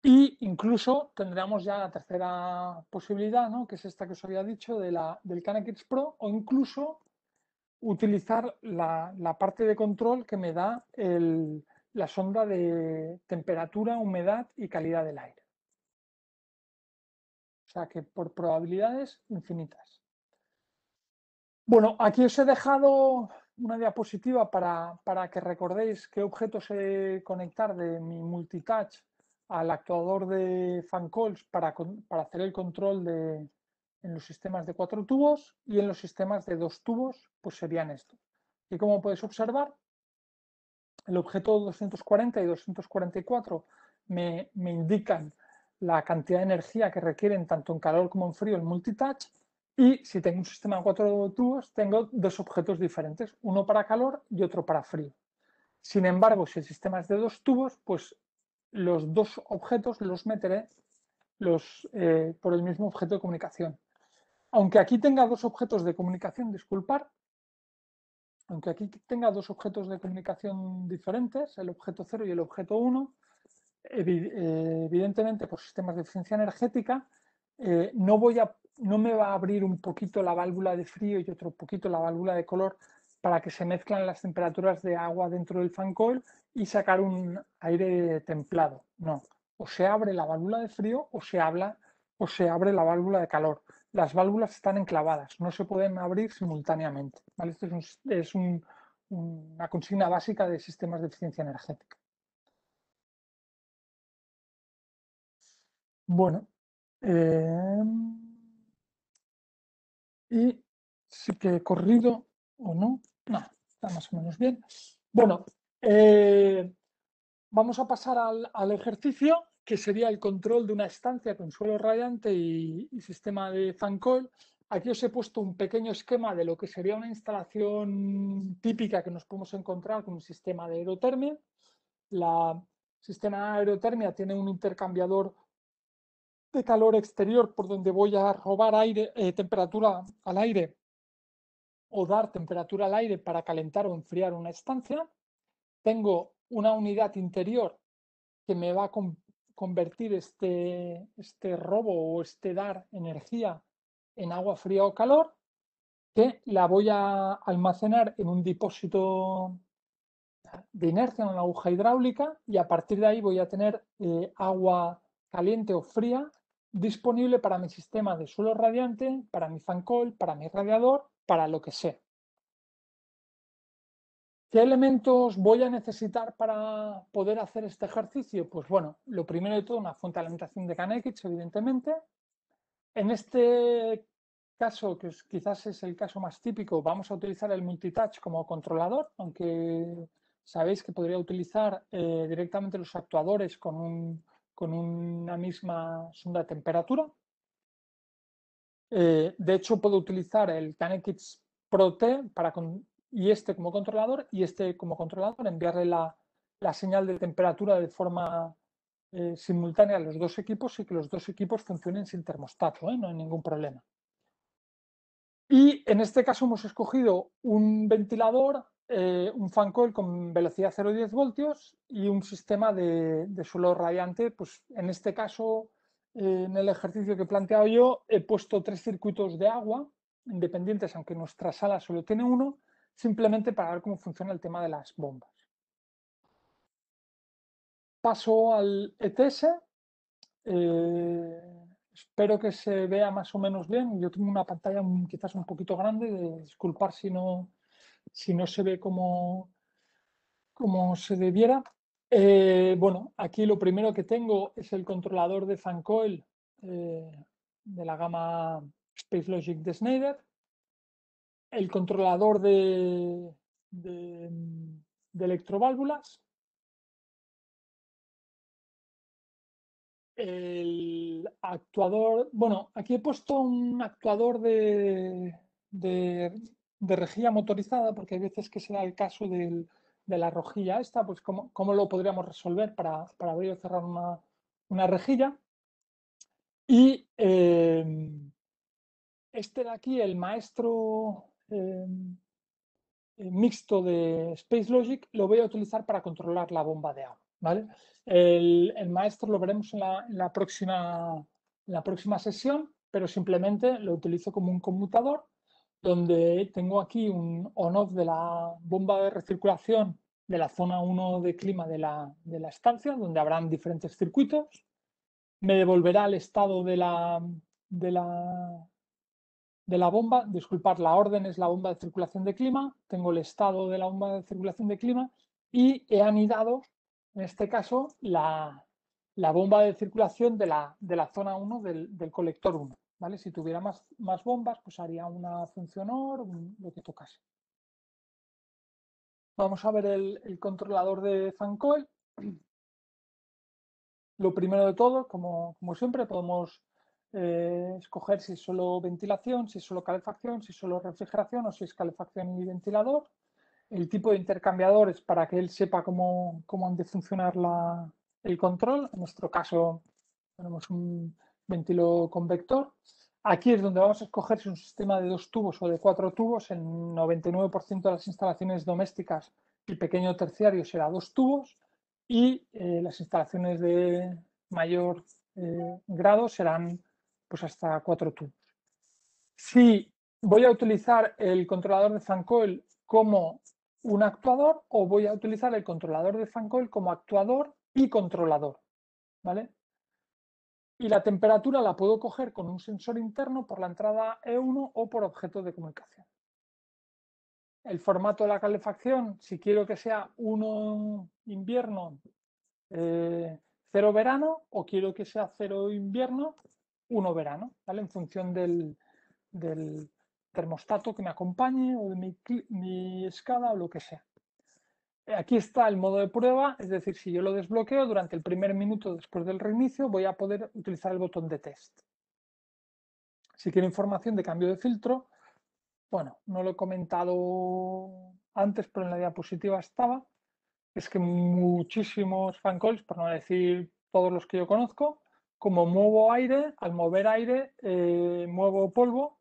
Y incluso tendremos ya la tercera posibilidad, ¿no? que es esta que os había dicho, del CanX Pro, o incluso utilizar la, parte de control que me da la sonda de temperatura, humedad y calidad del aire. O sea que por probabilidades infinitas. Bueno, aquí os he dejado una diapositiva para, que recordéis qué objetos he conectar de mi multitouch al actuador de fan calls para, hacer el control de, en los sistemas de cuatro tubos y en los sistemas de dos tubos, pues serían estos. Y como podéis observar, el objeto 240 y 244 me indican la cantidad de energía que requieren tanto en calor como en frío el multitouch y si tengo un sistema de cuatro tubos tengo dos objetos diferentes, uno para calor y otro para frío. Sin embargo, si el sistema es de dos tubos, pues los dos objetos los meteré los, eh, por el mismo objeto de comunicación. Aunque aquí tenga dos objetos de comunicación, disculpar, aunque aquí tenga dos objetos de comunicación diferentes, el objeto 0 y el objeto 1, eh, evidentemente por sistemas de eficiencia energética, eh, no, me va a abrir un poquito la válvula de frío y otro poquito la válvula de color para que se mezclan las temperaturas de agua dentro del fan coil y sacar un aire templado. No, o se abre la válvula de frío o se, habla, o se abre la válvula de calor. Las válvulas están enclavadas, no se pueden abrir simultáneamente. Esto es, una consigna básica de sistemas de eficiencia energética. Bueno, em, y sí que he corrido o no, no, está más o menos bien. Bueno, eh, vamos a pasar al, ejercicio que sería el control de una estancia con suelo radiante y, sistema de coil. Aquí os he puesto un pequeño esquema de lo que sería una instalación típica que nos podemos encontrar con un sistema de aerotermia. La sistema de aerotermia tiene un intercambiador de calor exterior por donde voy a robar aire, eh, temperatura al aire o dar temperatura al aire para calentar o enfriar una estancia. Tengo una unidad interior que me va a convertir este, este robo o este dar energía en agua fría o calor, que la voy a almacenar en un depósito de inercia, en una aguja hidráulica, y a partir de ahí voy a tener eh, agua caliente o fría disponible para mi sistema de suelo radiante, para mi fan call, para mi radiador, para lo que sea. ¿Qué elementos voy a necesitar para poder hacer este ejercicio? Pues bueno, lo primero de todo, una fuente de alimentación de Kanekich, evidentemente. En este caso, que quizás es el caso más típico, vamos a utilizar el multitouch como controlador, aunque sabéis que podría utilizar eh, directamente los actuadores con un con una misma sonda de temperatura. Eh, de hecho, puedo utilizar el Tanekits Pro T y este como controlador y este como controlador, enviarle la, señal de temperatura de forma eh, simultánea a los dos equipos y que los dos equipos funcionen sin termostato, ¿eh? no hay ningún problema. Y en este caso hemos escogido un ventilador eh, un fan coil con velocidad 0,10 voltios y un sistema de, suelo radiante. Pues en este caso, eh, en el ejercicio que he planteado yo, he puesto tres circuitos de agua independientes, aunque nuestra sala solo tiene uno, simplemente para ver cómo funciona el tema de las bombas. Paso al ETS. Eh, espero que se vea más o menos bien. Yo tengo una pantalla quizás un poquito grande, disculpar si no si no se ve como, se debiera. Eh, bueno, aquí lo primero que tengo es el controlador de Fancoil eh, de la gama Space Logic de Snyder, el controlador de, de, de electroválvulas, el actuador, bueno, aquí he puesto un actuador de de rejilla motorizada, porque hay veces que será el caso de la rejilla esta, pues cómo, lo podríamos resolver para, abrir o cerrar una, rejilla. Y em, este de aquí, el maestro em, eh, mixto de Space Logic, lo voy a utilizar para controlar la bomba de agua. ¿vale? El, maestro lo veremos en la, próxima, en la próxima sesión, pero simplemente lo utilizo como un conmutador donde tengo aquí un on-off de la bomba de recirculación de la zona 1 de clima de la, de la estancia, donde habrán diferentes circuitos. Me devolverá el estado de la, de la, de la bomba. Disculpad, la orden es la bomba de circulación de clima. Tengo el estado de la bomba de circulación de clima y he anidado, en este caso, la, bomba de circulación de la, de la zona 1 del, del colector 1. Si tuviera más, bombas, pues haría una Funcionor lo que tocase. Vamos a ver el, controlador de Zancoil. Lo primero de todo, como, siempre, podemos eh, escoger si es solo ventilación, si es solo calefacción, si es solo refrigeración o si es calefacción y ventilador. El tipo de intercambiador es para que él sepa cómo, han de funcionar el control. En nuestro caso tenemos un, ventilo convector. Aquí es donde vamos a escoger si un sistema de dos tubos o de cuatro tubos. En 99% de las instalaciones domésticas el pequeño terciario será dos tubos y eh, las instalaciones de mayor eh, grado serán pues hasta cuatro tubos. Si voy a utilizar el controlador de Fancoil como un actuador o voy a utilizar el controlador de Fancoil como actuador y controlador. ¿vale? y la temperatura la puedo coger con un sensor interno por la entrada E1 o por objeto de comunicación. El formato de la calefacción, si quiero que sea 1 invierno, 0 eh, verano o quiero que sea 0 invierno, 1 verano, ¿vale? en función del, termostato que me acompañe o de mi, mi escala o lo que sea. Aquí está el modo de prueba, es decir, si yo lo desbloqueo durante el primer minuto después del reinicio voy a poder utilizar el botón de test. Si quiero información de cambio de filtro, bueno, no lo he comentado antes, pero en la diapositiva estaba, es que muchísimos fan calls, por no decir todos los que yo conozco, como muevo aire, al mover aire eh, muevo polvo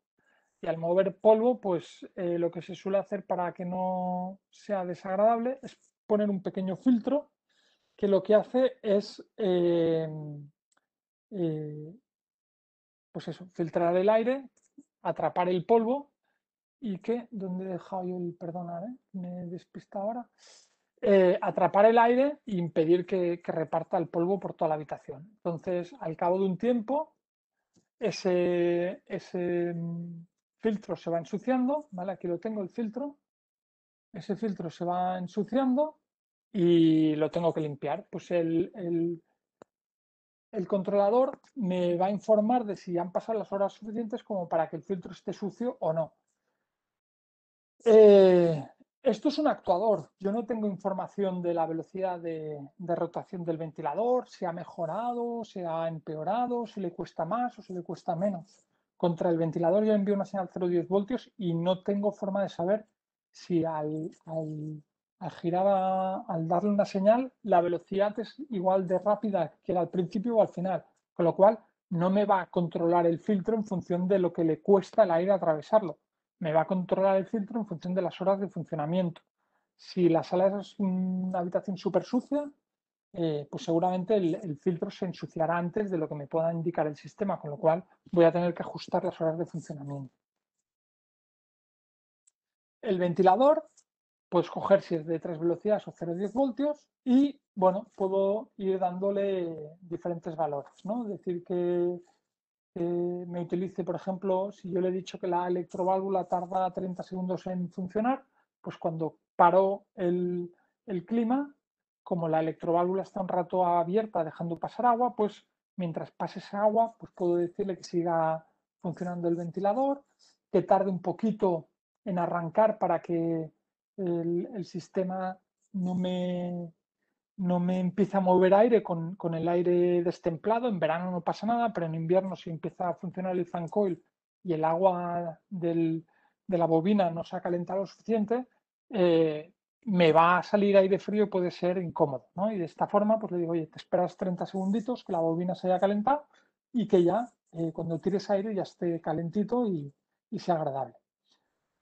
y al mover polvo, pues eh, lo que se suele hacer para que no sea desagradable es poner un pequeño filtro que lo que hace es em, eh, pues eso, filtrar el aire, atrapar el polvo y que, ¿dónde he dejado yo el perdonar? Eh? Me despista ahora. atrapar el aire e impedir que, que reparta el polvo por toda la habitación. Entonces, al cabo de un tiempo, ese, ese, mm, filtro se va ensuciando, ¿vale? Aquí lo tengo el filtro. Ese filtro se va ensuciando y lo tengo que limpiar. Pues el, el, controlador me va a informar de si han pasado las horas suficientes como para que el filtro esté sucio o no. Eh, esto es un actuador. Yo no tengo información de la velocidad de, de, rotación del ventilador, si ha mejorado, si ha empeorado, si le cuesta más o si le cuesta menos. Contra el ventilador yo envío una señal 0,10 voltios y no tengo forma de saber si al, girar, al darle una señal, la velocidad es igual de rápida que al principio o al final. Con lo cual, no me va a controlar el filtro en función de lo que le cuesta el aire atravesarlo. Me va a controlar el filtro en función de las horas de funcionamiento. Si la sala es una habitación súper sucia, eh, pues seguramente el, filtro se ensuciará antes de lo que me pueda indicar el sistema, con lo cual voy a tener que ajustar las horas de funcionamiento. El ventilador, puedes escoger si es de tres velocidades o 0,10 voltios y, bueno, puedo ir dándole diferentes valores, ¿no? Decir que me utilice, por ejemplo, si yo le he dicho que la electroválvula tarda 30 segundos en funcionar, pues cuando paró el, el clima, como la electroválvula está un rato abierta dejando pasar agua, pues mientras pase esa agua, pues puedo decirle que siga funcionando el ventilador, que tarde un poquito en arrancar para que el, sistema no me, no me empiece a mover aire con, el aire destemplado. En verano no pasa nada, pero en invierno si empieza a funcionar el fan coil y el agua de la bobina no se ha calentado lo suficiente, eh, me va a salir aire frío y puede ser incómodo, ¿no? Y de esta forma, pues le digo, oye, te esperas 30 segunditos que la bobina se haya calentado y que ya eh, cuando tires aire ya esté calentito y, sea agradable.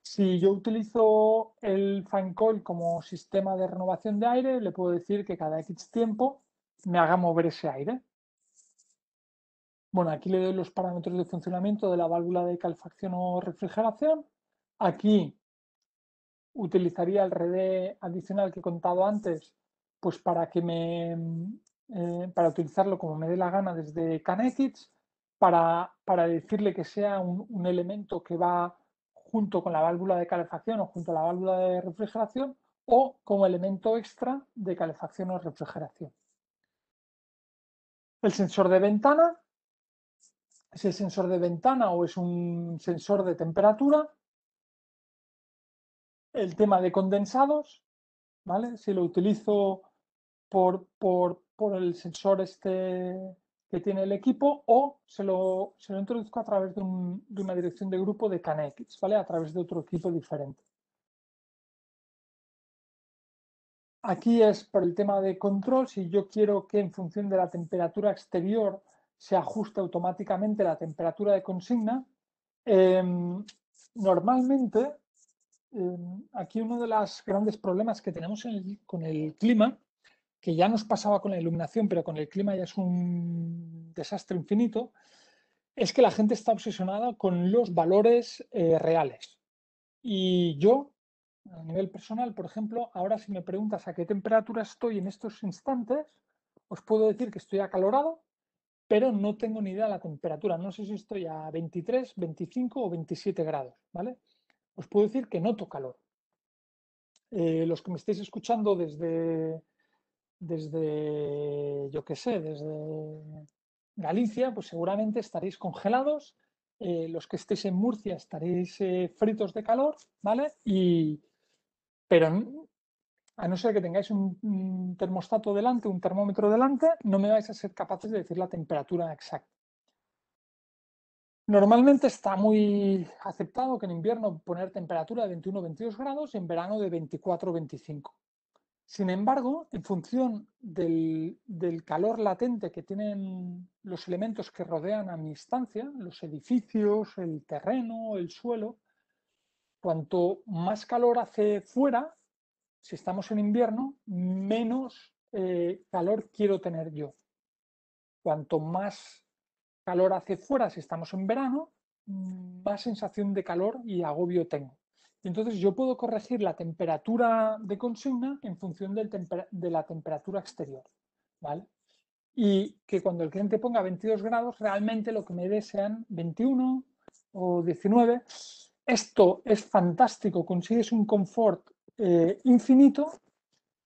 Si yo utilizo el fan coil como sistema de renovación de aire, le puedo decir que cada X tiempo me haga mover ese aire. Bueno, aquí le doy los parámetros de funcionamiento de la válvula de calefacción o refrigeración. Aquí utilizaría el RD adicional que he contado antes, pues para que me eh, para utilizarlo como me dé la gana desde Canekits, para, decirle que sea un, un, elemento que va junto con la válvula de calefacción o junto a la válvula de refrigeración o como elemento extra de calefacción o refrigeración. El sensor de ventana es el sensor de ventana o es un sensor de temperatura el tema de condensados, ¿vale? Si lo utilizo por, por, por el sensor este que tiene el equipo o se lo, se lo introduzco a través de, una dirección de grupo de Canex, ¿vale? A través de otro equipo diferente. Aquí es por el tema de control, si yo quiero que en función de la temperatura exterior se ajuste automáticamente la temperatura de consigna, em, normalmente aquí uno de los grandes problemas que tenemos con el clima, que ya nos pasaba con la iluminación, pero con el clima ya es un desastre infinito, es que la gente está obsesionada con los valores eh, reales. Y yo, a nivel personal, por ejemplo, ahora si me preguntas a qué temperatura estoy en estos instantes, os puedo decir que estoy acalorado, pero no tengo ni idea de la temperatura. No sé si estoy a 23, 25 o 27 grados, ¿vale? os puedo decir que noto calor. Eh, los que me estéis escuchando desde, desde yo qué sé, desde Galicia, pues seguramente estaréis congelados. Eh, los que estéis en Murcia estaréis eh, fritos de calor, ¿vale? pero a no ser que tengáis un termostato delante, un termómetro delante, no me vais a ser capaces de decir la temperatura exacta. Normalmente está muy aceptado que en invierno poner temperatura de 21-22 grados y en verano de 24-25. Sin embargo, en función del, calor latente que tienen los elementos que rodean a mi estancia, los edificios, el terreno, el suelo, cuanto más calor hace fuera, si estamos en invierno, menos eh, calor quiero tener yo. Cuanto más calor hace fuera si estamos en verano, más sensación de calor y agobio tengo. Entonces yo puedo corregir la temperatura de consigna en función de la temperatura exterior. ¿vale? Y que cuando el cliente ponga 22 grados, realmente lo que me desean 21 o 19. Esto es fantástico, consigues un confort eh, infinito,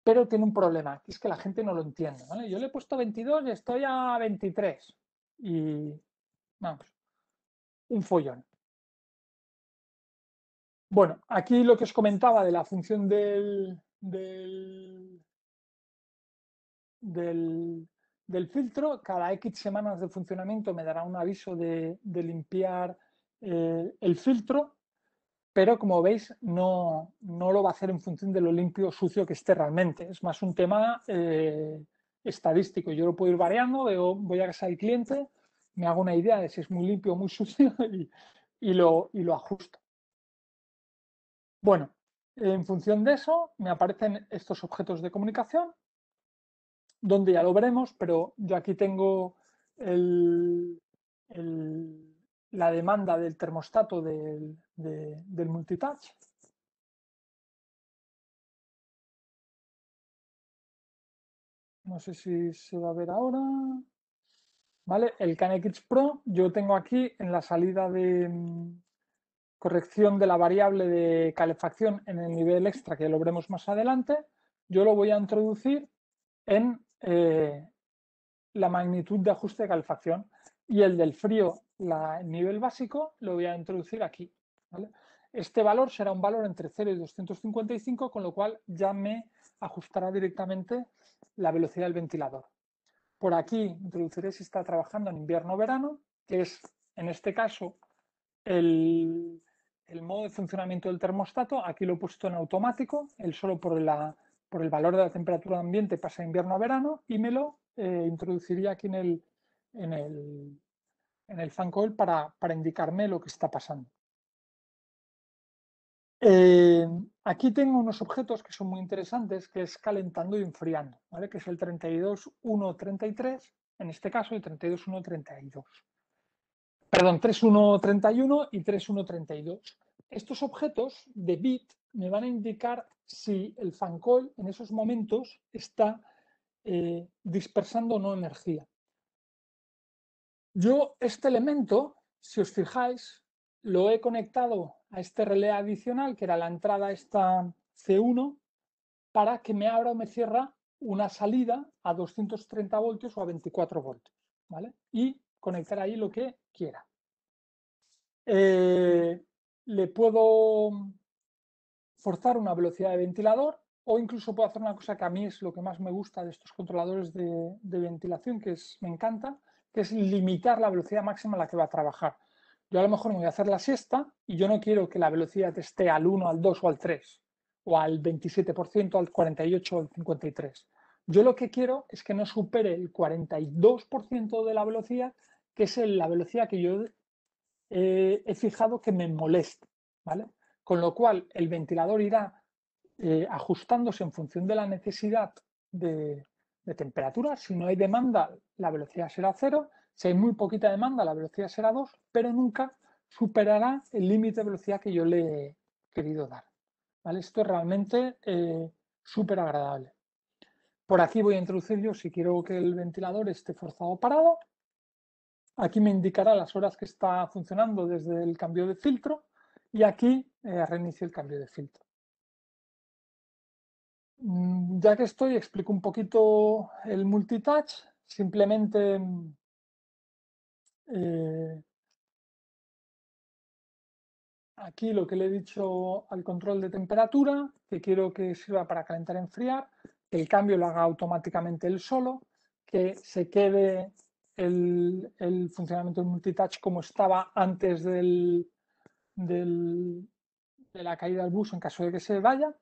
pero tiene un problema, es que la gente no lo entiende. Yo le he puesto 22 y estoy a 23 y vamos, un follón. Bueno, aquí lo que os comentaba de la función del, del, del, filtro, cada X semanas de funcionamiento me dará un aviso de, de limpiar eh, el filtro, pero como veis no, no, lo va a hacer en función de lo limpio o sucio que esté realmente. Es más un tema eh, estadístico. Yo lo puedo ir variando, veo, voy a casa del cliente, me hago una idea de si es muy limpio o muy sucio y, lo, y lo ajusto. Bueno, en función de eso me aparecen estos objetos de comunicación, donde ya lo veremos, pero yo aquí tengo la demanda del termostato del, del multitouch No sé si se va a ver ahora. ¿Vale? El CanX Pro yo tengo aquí en la salida de mm, corrección de la variable de calefacción en el nivel extra que logremos más adelante. Yo lo voy a introducir en eh, la magnitud de ajuste de calefacción y el del frío, la, el nivel básico, lo voy a introducir aquí. Este valor será un valor entre 0 y 255, con lo cual ya me ajustará directamente la velocidad del ventilador. Por aquí introduciré si está trabajando en invierno o verano, que es en este caso el, modo de funcionamiento del termostato. Aquí lo he puesto en automático, él solo por, el valor de la temperatura ambiente pasa invierno a verano y me lo eh, introduciría aquí en el, en el, en el fan coil para indicarme lo que está pasando. Eh, aquí tengo unos objetos que son muy interesantes, que es calentando y enfriando, ¿vale? que es el 32.1.33, en este caso, el 32.1.32. Perdón, 3.1.31 y 3.1.32. Estos objetos de bit me van a indicar si el fan fancol en esos momentos está eh, dispersando o no energía. Yo este elemento, si os fijáis, lo he conectado a este relé adicional, que era la entrada esta C1, para que me abra o me cierra una salida a 230 voltios o a 24 voltios, ¿vale? Y conectar ahí lo que quiera. Eh, le puedo forzar una velocidad de ventilador o incluso puedo hacer una cosa que a mí es lo que más me gusta de estos controladores de, ventilación, que me encanta, que es limitar la velocidad máxima a la que va a trabajar. Yo a lo mejor me voy a hacer la siesta y yo no quiero que la velocidad esté al 1, al 2 o al 3, o al 27%, al 48 o al 53. Yo lo que quiero es que no supere el 42% de la velocidad, que es la velocidad que yo eh, he fijado que me moleste, ¿vale? Con lo cual, el ventilador irá eh, ajustándose en función de la necesidad de temperatura. Si no hay demanda, la velocidad será cero. Si hay muy poquita demanda, la velocidad será 2, pero nunca superará el límite de velocidad que yo le he querido dar. ¿Vale? Esto es realmente eh, súper agradable. Por aquí voy a introducir yo si quiero que el ventilador esté forzado parado. Aquí me indicará las horas que está funcionando desde el cambio de filtro y aquí eh, reinicio el cambio de filtro. Mm, ya que estoy, explico un poquito el multitouch. Simplemente mm, eh, aquí lo que le he dicho al control de temperatura, que quiero que sirva para calentar y enfriar, que el cambio lo haga automáticamente él solo, que se quede el, funcionamiento del multitouch como estaba antes de la caída del bus en caso de que se vaya,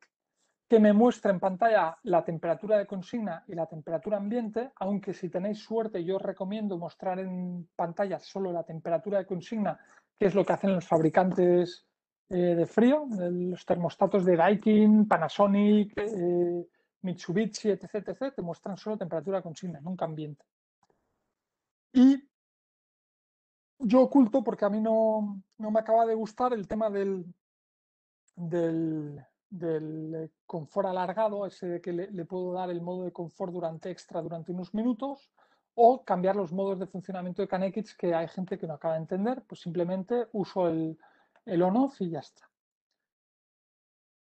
que me muestra en pantalla la temperatura de consigna y la temperatura ambiente, aunque si tenéis suerte yo os recomiendo mostrar en pantalla solo la temperatura de consigna, que es lo que hacen los fabricantes eh, de frío, los termostatos de Daikin, Panasonic, eh, Mitsubishi, etc, te muestran solo temperatura de consigna, nunca ambiente. Y yo oculto, porque a mí no, me acaba de gustar el tema del del eh, confort alargado, ese de que le, puedo dar el modo de confort durante extra durante unos minutos, o cambiar los modos de funcionamiento de Kanekits que hay gente que no acaba de entender, pues simplemente uso el, el on-off y ya está.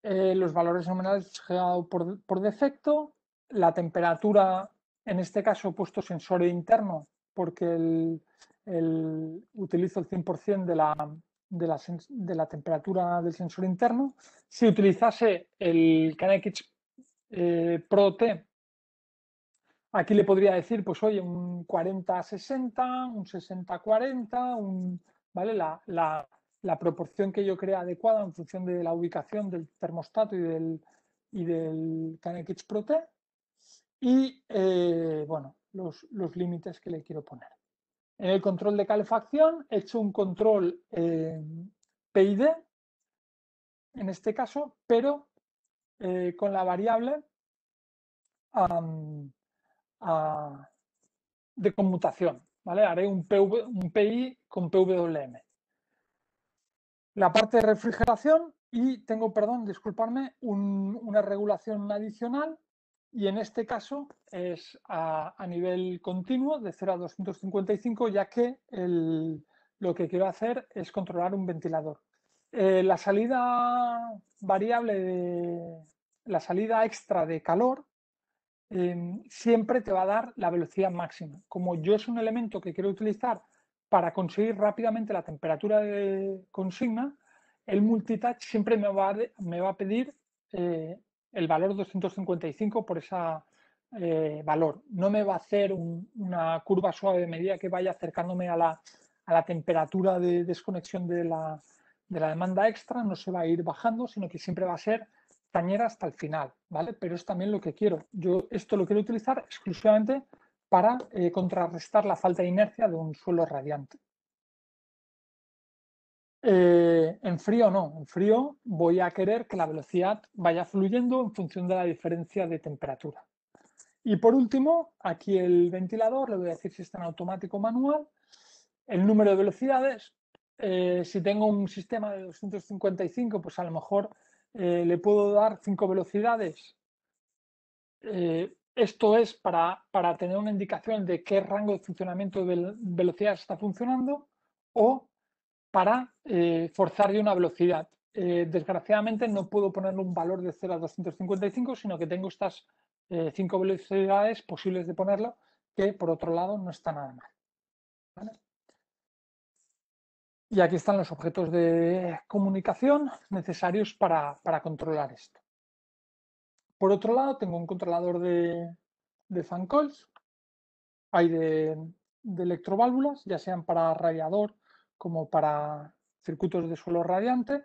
Eh, los valores nominales generados por, por defecto, la temperatura, en este caso he puesto sensor interno porque el, utilizo el 100% de la, de la, temperatura del sensor interno. Si utilizase el Kanekich eh, Pro T, aquí le podría decir, pues oye, un 40-60, un 60-40, un, ¿vale? La, proporción que yo crea adecuada en función de la ubicación del termostato y del, y del Pro T. Y, eh, bueno, los límites que le quiero poner. En el control de calefacción he hecho un control eh, PID, en este caso, pero eh, con la variable de conmutación. Haré un, PI con PWM. La parte de refrigeración y tengo, perdón, disculparme, una regulación adicional y en este caso es a, nivel continuo de 0 a 255, ya que lo que quiero hacer es controlar un ventilador. Eh, la salida variable, de, la salida extra de calor em, siempre te va a dar la velocidad máxima. Como yo es un elemento que quiero utilizar para conseguir rápidamente la temperatura de consigna, el multitouch siempre me va, a, pedir eh, el valor 255 por ese eh, valor. No me va a hacer una curva suave de medida que vaya acercándome a la, temperatura de desconexión de la, de la demanda extra, no se va a ir bajando, sino que siempre va a ser tañera hasta el final, ¿vale? Pero es también lo que quiero. Yo esto lo quiero utilizar exclusivamente para eh, contrarrestar la falta de inercia de un suelo radiante. Eh, en frío no, en frío voy a querer que la velocidad vaya fluyendo en función de la diferencia de temperatura. Y por último, aquí el ventilador, le voy a decir si está en automático o manual, el número de velocidades, eh, si tengo un sistema de 255, pues a lo mejor eh, le puedo dar cinco velocidades. esto es para, para tener una indicación de qué rango de funcionamiento de velocidad está funcionando o para eh, forzarle una velocidad. Eh, desgraciadamente no puedo ponerle un valor de 0 a 255, sino que tengo estas eh, cinco velocidades posibles de ponerlo, que por otro lado no está nada mal. Y aquí están los objetos de comunicación necesarios para, controlar esto. Por otro lado, tengo un controlador de, fan calls, hay de, de electroválvulas, ya sean para radiador, como para circuitos de suelo radiante,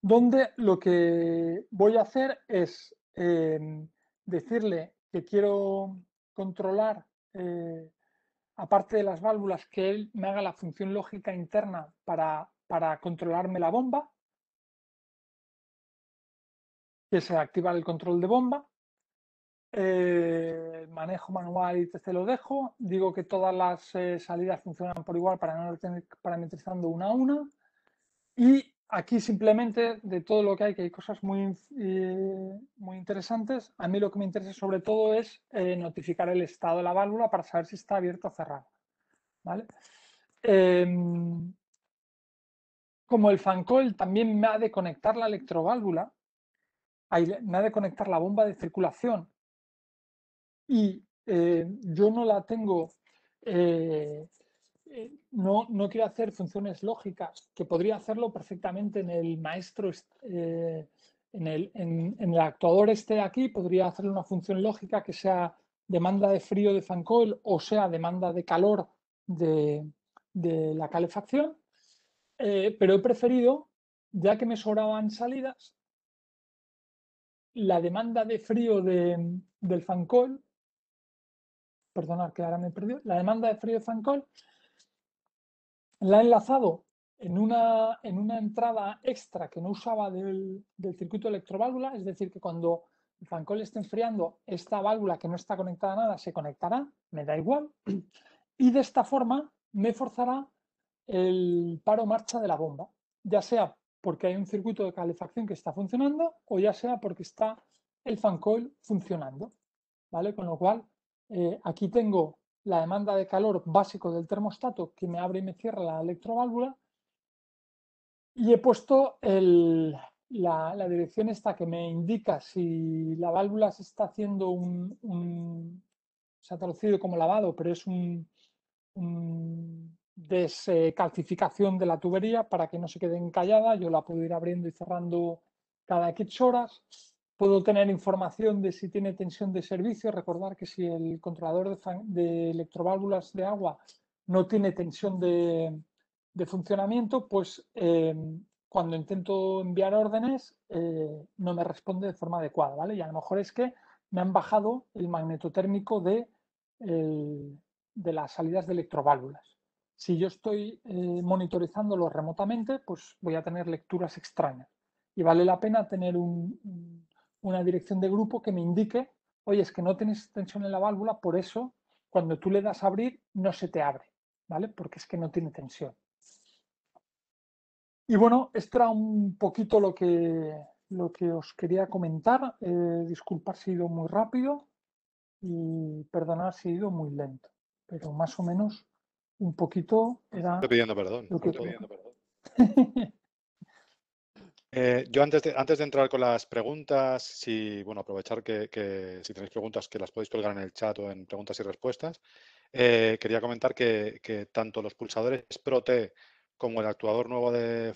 donde lo que voy a hacer es em, decirle que quiero controlar, eh, aparte de las válvulas, que él me haga la función lógica interna para, para controlarme la bomba, que se activa el control de bomba, eh, manejo manual y te lo dejo. Digo que todas las eh, salidas funcionan por igual para no tener parametrizando una a una. Y aquí simplemente de todo lo que hay, que hay cosas muy, eh, muy interesantes, a mí lo que me interesa sobre todo es notificar el estado de la válvula para saber si está abierto o cerrado ¿vale? Em, como el fancol también me ha de conectar la electroválvula, me ha de conectar la bomba de circulación y eh, yo no la tengo, eh, eh, no, quiero hacer funciones lógicas, que podría hacerlo perfectamente en el maestro, en, el, actuador este de aquí, podría hacer una función lógica que sea demanda de frío de Fancoil o sea demanda de calor de, de la calefacción, pero he preferido, ya que me sobraban salidas, la demanda de frío del Fancoil Perdonar que ahora me he perdido, la demanda de Frío Fancol la he enlazado en una, en una entrada extra que no usaba del, circuito electroválvula, es decir, que cuando el Fancol esté enfriando, esta válvula que no está conectada a nada se conectará, me da igual, y de esta forma me forzará el paro marcha de la bomba, ya sea porque hay un circuito de calefacción que está funcionando o ya sea porque está el fan coil funcionando, ¿vale? Con lo cual eh, aquí tengo la demanda de calor básico del termostato que me abre y me cierra la electroválvula y he puesto la, dirección esta que me indica si la válvula se está haciendo un, se ha traducido como lavado, pero es un, descalcificación de la tubería para que no se quede encallada, yo la puedo ir abriendo y cerrando cada X horas Puedo tener información de si tiene tensión de servicio. Recordar que si el controlador de, electroválvulas de agua no tiene tensión de, funcionamiento, pues em, cuando intento enviar órdenes eh, no me responde de forma adecuada, ¿vale? Y a lo mejor es que me han bajado el magnetotérmico de, de las salidas de electroválvulas. Si yo estoy eh, monitorizándolo remotamente, pues voy a tener lecturas extrañas. Y vale la pena tener un, una dirección de grupo que me indique, oye, es que no tienes tensión en la válvula, por eso cuando tú le das a abrir no se te abre, ¿vale? Porque es que no tiene tensión. Y bueno, esto era un poquito lo que, lo que os quería comentar. Eh, disculpar si he ido muy rápido y perdonar si he ido muy lento, pero más o menos un poquito era... pidiendo perdón. estoy pidiendo perdón. Eh, yo antes de, antes de entrar con las preguntas, si, bueno, aprovechar que, si tenéis preguntas que las podéis colgar en el chat o en preguntas y respuestas, eh, quería comentar que, tanto los pulsadores pro como el actuador nuevo de,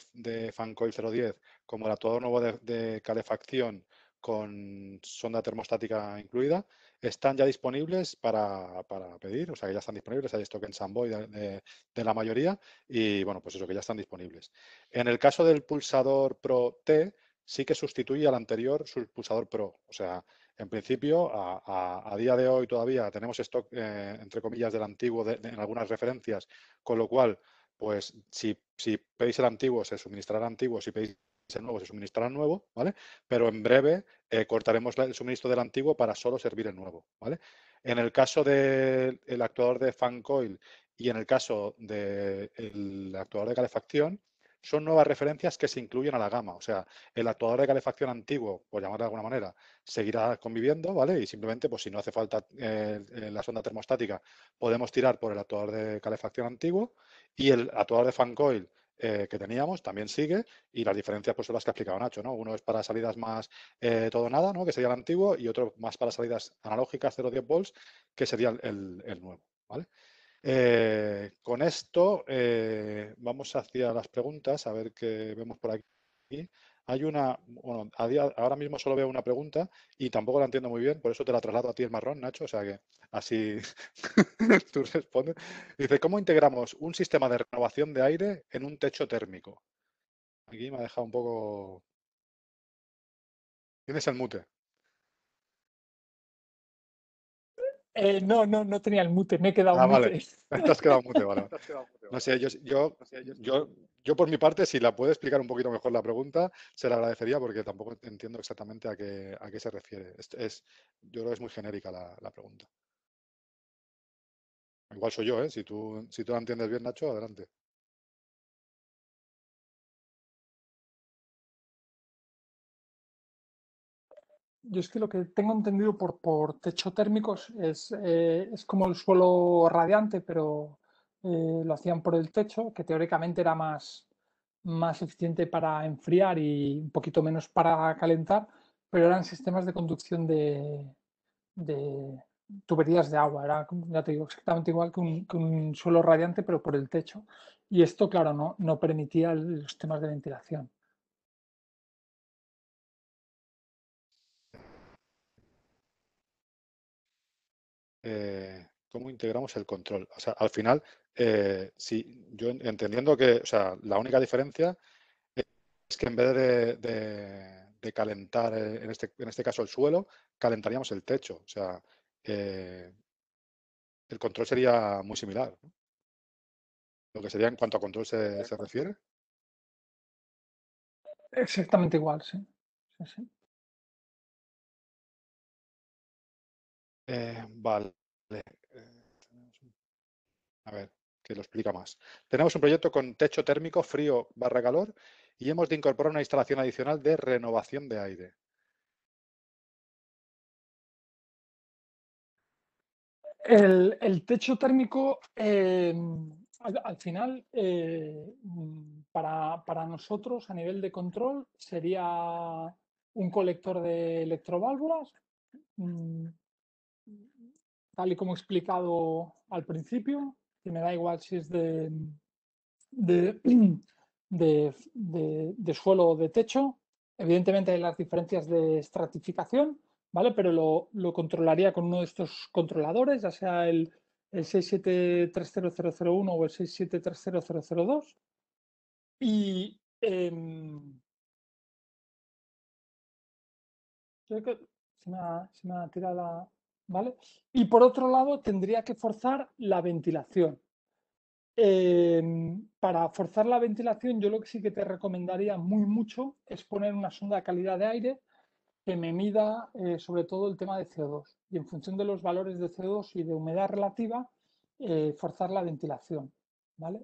Fancoil 010, como el actuador nuevo de calefacción con sonda termostática incluida, están ya disponibles para, pedir, o sea que ya están disponibles, hay stock en Samboy de, de, la mayoría y bueno, pues eso que ya están disponibles. En el caso del pulsador Pro T, sí que sustituye al anterior su pulsador Pro, o sea, en principio, a, día de hoy todavía tenemos stock, eh, entre comillas, del antiguo en algunas referencias, con lo cual, pues si, si pedís el antiguo, se suministrará el antiguo, si pedís nuevo se suministrará el nuevo, ¿vale? Pero en breve eh, cortaremos el suministro del antiguo para solo servir el nuevo, ¿vale? En el caso del actuador de fan coil y en el caso del actuador de calefacción, son nuevas referencias que se incluyen a la gama. O sea, el actuador de calefacción antiguo, por llamar de alguna manera, seguirá conviviendo, ¿vale? Y simplemente, pues si no hace falta eh, eh, la sonda termostática, podemos tirar por el actuador de calefacción antiguo y el actuador de fan coil eh, que teníamos, también sigue, y las diferencias pues, son las que ha explicado Nacho, ¿no? Uno es para salidas más eh, todo nada, Que sería el antiguo, y otro más para salidas analógicas 0-10 volts, que sería el, nuevo, ¿vale? Eh, con esto vamos hacia las preguntas, a ver qué vemos por aquí. Hay una, bueno, ahora mismo solo veo una pregunta y tampoco la entiendo muy bien, por eso te la traslado a ti el marrón, Nacho, o sea que así tú respondes. Dice, ¿cómo integramos un sistema de renovación de aire en un techo térmico? Aquí me ha dejado un poco... Tienes el mute. Eh, no, no, no tenía el mute, me he quedado ah, mute. Vale. Te has quedado mute, vale. No sé, yo, yo yo por mi parte, si la puede explicar un poquito mejor la pregunta, se la agradecería porque tampoco entiendo exactamente a qué, a qué se refiere. Es, yo creo que es muy genérica la, pregunta. Igual soy yo, ¿eh? Si tú, si tú la entiendes bien, Nacho, adelante. Yo es que lo que tengo entendido por, por techo térmico eh, es como el suelo radiante, pero eh, lo hacían por el techo, que teóricamente era más, eficiente para enfriar y un poquito menos para calentar, pero eran sistemas de conducción de, tuberías de agua. Era, ya te digo, exactamente igual que un, suelo radiante, pero por el techo. Y esto, claro, no, permitía los temas de ventilación. Eh, cómo integramos el control. O sea, al final, eh, yo entendiendo que, o sea, la única diferencia es que en vez de, calentar, eh, en este, en este caso el suelo, calentaríamos el techo. O sea, eh, el control sería muy similar. Lo que sería en cuanto a control se, refiere. Exactamente igual, sí. sí, vale. A ver, que lo explica más. Tenemos un proyecto con techo térmico frío barra calor y hemos de incorporar una instalación adicional de renovación de aire. El, techo térmico, em, al, final, eh, para, para nosotros a nivel de control sería un colector de electroválvulas, mm, tal y como he explicado al principio, que me da igual si es de, de, suelo o de techo. Evidentemente hay las diferencias de estratificación, ¿vale? Pero lo, controlaría con uno de estos controladores, ya sea el, el 6730001 o el 6730002. Y em, se me ha tirado la, ¿vale? Y por otro lado, tendría que forzar la ventilación. Em, para forzar la ventilación, yo lo que sí que te recomendaría muy mucho es poner una sonda de calidad de aire que me mida eh, sobre todo el tema de CO2 y en función de los valores de CO2 y de humedad relativa, eh, forzar la ventilación. ¿vale?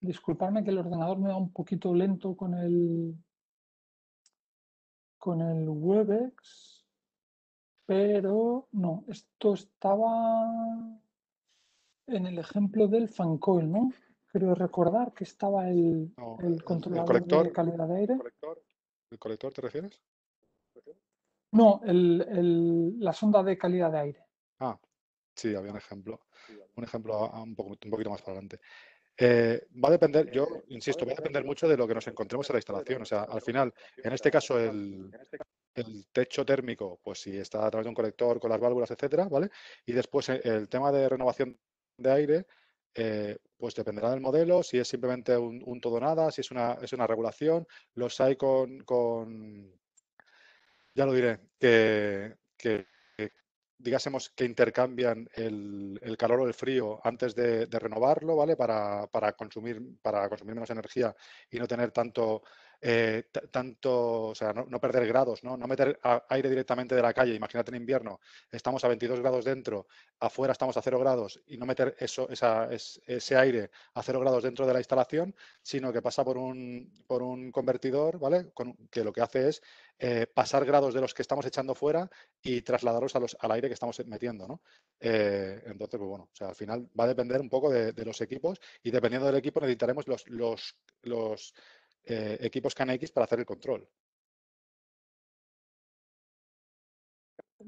Disculparme que el ordenador me va un poquito lento con el, con el WebEx pero no, esto estaba en el ejemplo del fancoil, ¿no? Creo recordar que estaba el, el controlador de calidad de aire. El colector, te refieres? No, el, la sonda de calidad de aire. Ah, sí, había un ejemplo. Un ejemplo un, poquito más para adelante. Eh, va a depender, yo eh, insisto, va a depender mucho de lo que nos encontremos en la instalación. O sea, al final, este este en este caso, el, el techo térmico, pues si está a través de un colector con las válvulas, etcétera, ¿vale? Y después eh, el tema de renovación de aire, eh, pues dependerá del modelo, si es simplemente un, todo nada, si es una, es una regulación. Los hay con, ya lo diré, que, que, digásemos que intercambian el, el, calor o el frío antes de, renovarlo, ¿vale? Para, para, consumir, para consumir menos energía y no tener tanto eh, tanto, o sea, no, perder grados, ¿no? no meter aire directamente de la calle. Imagínate en invierno, estamos a 22 grados dentro, afuera estamos a 0 grados y no meter eso, ese aire a 0 grados dentro de la instalación, sino que pasa por un, por un convertidor, ¿vale? Con, que lo que hace es eh, pasar grados de los que estamos echando fuera y trasladarlos a los, al aire que estamos metiendo, ¿no? Eh, entonces, pues bueno, o sea, al final va a depender un poco de, de los equipos y dependiendo del equipo necesitaremos los, los, los eh, equipos CANX para hacer el control.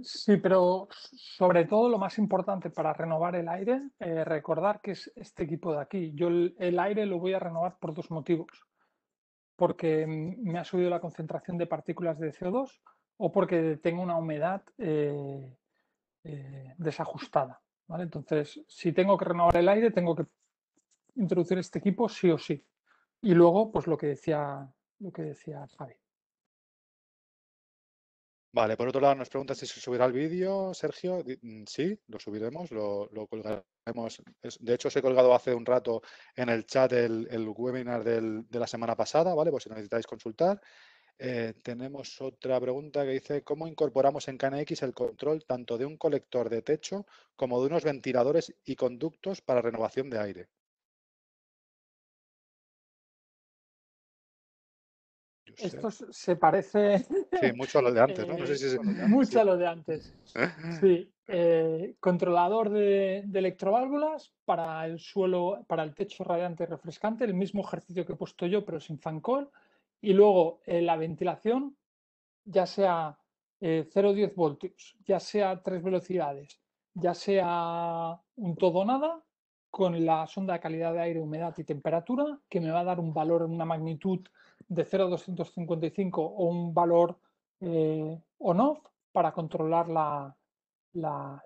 Sí, pero sobre todo lo más importante para renovar el aire, eh, recordar que es este equipo de aquí. Yo el, aire lo voy a renovar por dos motivos. Porque mm, me ha subido la concentración de partículas de CO2 o porque tengo una humedad eh, desajustada. ¿vale? Entonces, si tengo que renovar el aire, tengo que introducir este equipo sí o sí. Y luego, pues lo que decía, lo que decía Javi. Vale, por otro lado nos pregunta si se subirá el vídeo, Sergio. Mm, sí, lo subiremos, lo, colgaremos. De hecho, os he colgado hace un rato en el chat el, webinar de la semana pasada, ¿vale? Pues si necesitáis consultar. Eh, tenemos otra pregunta que dice, ¿cómo incorporamos en KNX el control tanto de un colector de techo como de unos ventiladores y conductos para renovación de aire? Esto se parece. mucho a lo de antes, ¿no? sé si Mucho a lo de antes. ¿Eh? Sí. Eh, controlador de, electroválvulas para el suelo, para el techo radiante y refrescante, el mismo ejercicio que he puesto yo, pero sin fancol. Y luego eh, la ventilación, ya sea eh, 0,10 voltios, ya sea tres velocidades, ya sea un todo nada con la sonda de calidad de aire, humedad y temperatura, que me va a dar un valor en una magnitud de 0,255 o un valor eh, on-off para controlar la,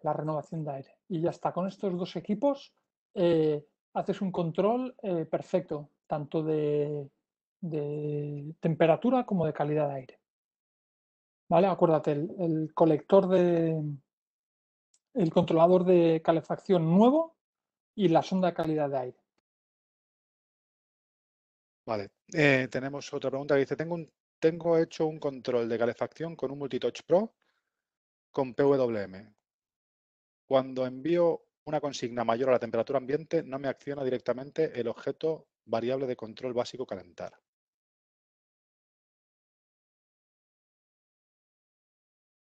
renovación de aire. Y ya está, con estos dos equipos eh, haces un control eh, perfecto, tanto de, de, temperatura como de calidad de aire. ¿Vale? Acuérdate, el, el colector de, el controlador de calefacción nuevo y la sonda calidad de aire. Vale, eh, tenemos otra pregunta que dice, tengo, hecho un control de calefacción con un Multitouch Pro con PWM. Cuando envío una consigna mayor a la temperatura ambiente, no me acciona directamente el objeto variable de control básico calentar.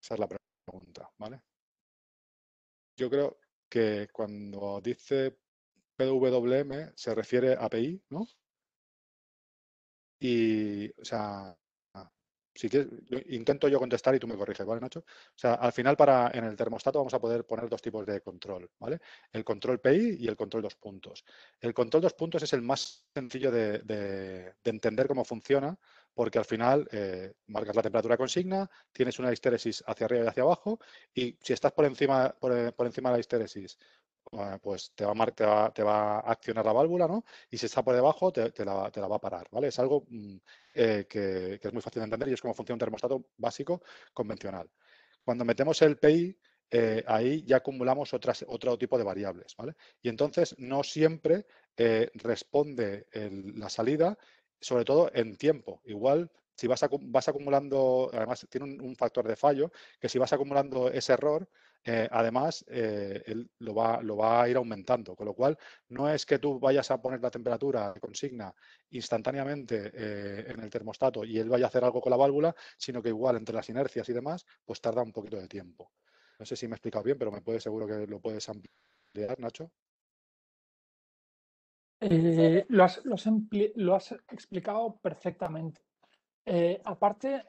Esa es la pregunta, ¿vale? Yo creo que cuando dice PWM se refiere a PI ¿no? Y, o sea, si intento yo contestar y tú me corriges, ¿vale, Nacho? O sea, al final para en el termostato vamos a poder poner dos tipos de control, ¿vale? El control PI y el control dos puntos. El control dos puntos es el más sencillo de, entender cómo funciona, porque al final eh, marcas la temperatura consigna, tienes una histéresis hacia arriba y hacia abajo, y si estás por encima, por, por encima de la histéresis eh, pues te va, a te, va, a accionar la válvula, ¿no? Y si está por debajo, te, la, va a parar, ¿vale? Es algo mm, eh, que, es muy fácil de entender y es como funciona un termostato básico convencional. Cuando metemos el PI, eh, ahí ya acumulamos otras, otro tipo de variables, ¿vale? Y entonces no siempre responde la salida, sobre todo en tiempo. Igual si vas, vas acumulando, además tiene un, factor de fallo, que si vas acumulando ese error, eh, además eh, él lo va, a ir aumentando, con lo cual no es que tú vayas a poner la temperatura consigna instantáneamente eh, en el termostato y él vaya a hacer algo con la válvula, sino que igual entre las inercias y demás, pues tarda un poquito de tiempo. No sé si me he explicado bien, pero me puede seguro que lo puedes ampliar, Nacho. Lo lo, has, explicado perfectamente. aparte,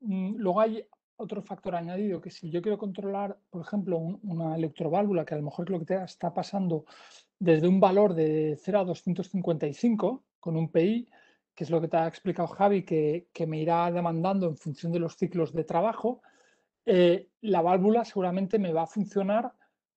mm, luego hay otro factor añadido, que si yo quiero controlar, por ejemplo, una electroválvula, que a lo mejor lo que te está pasando desde un valor de 0 a 255 con un PI, que es lo que te ha explicado Javi, que, me irá demandando en función de los ciclos de trabajo, eh, la válvula seguramente me va a funcionar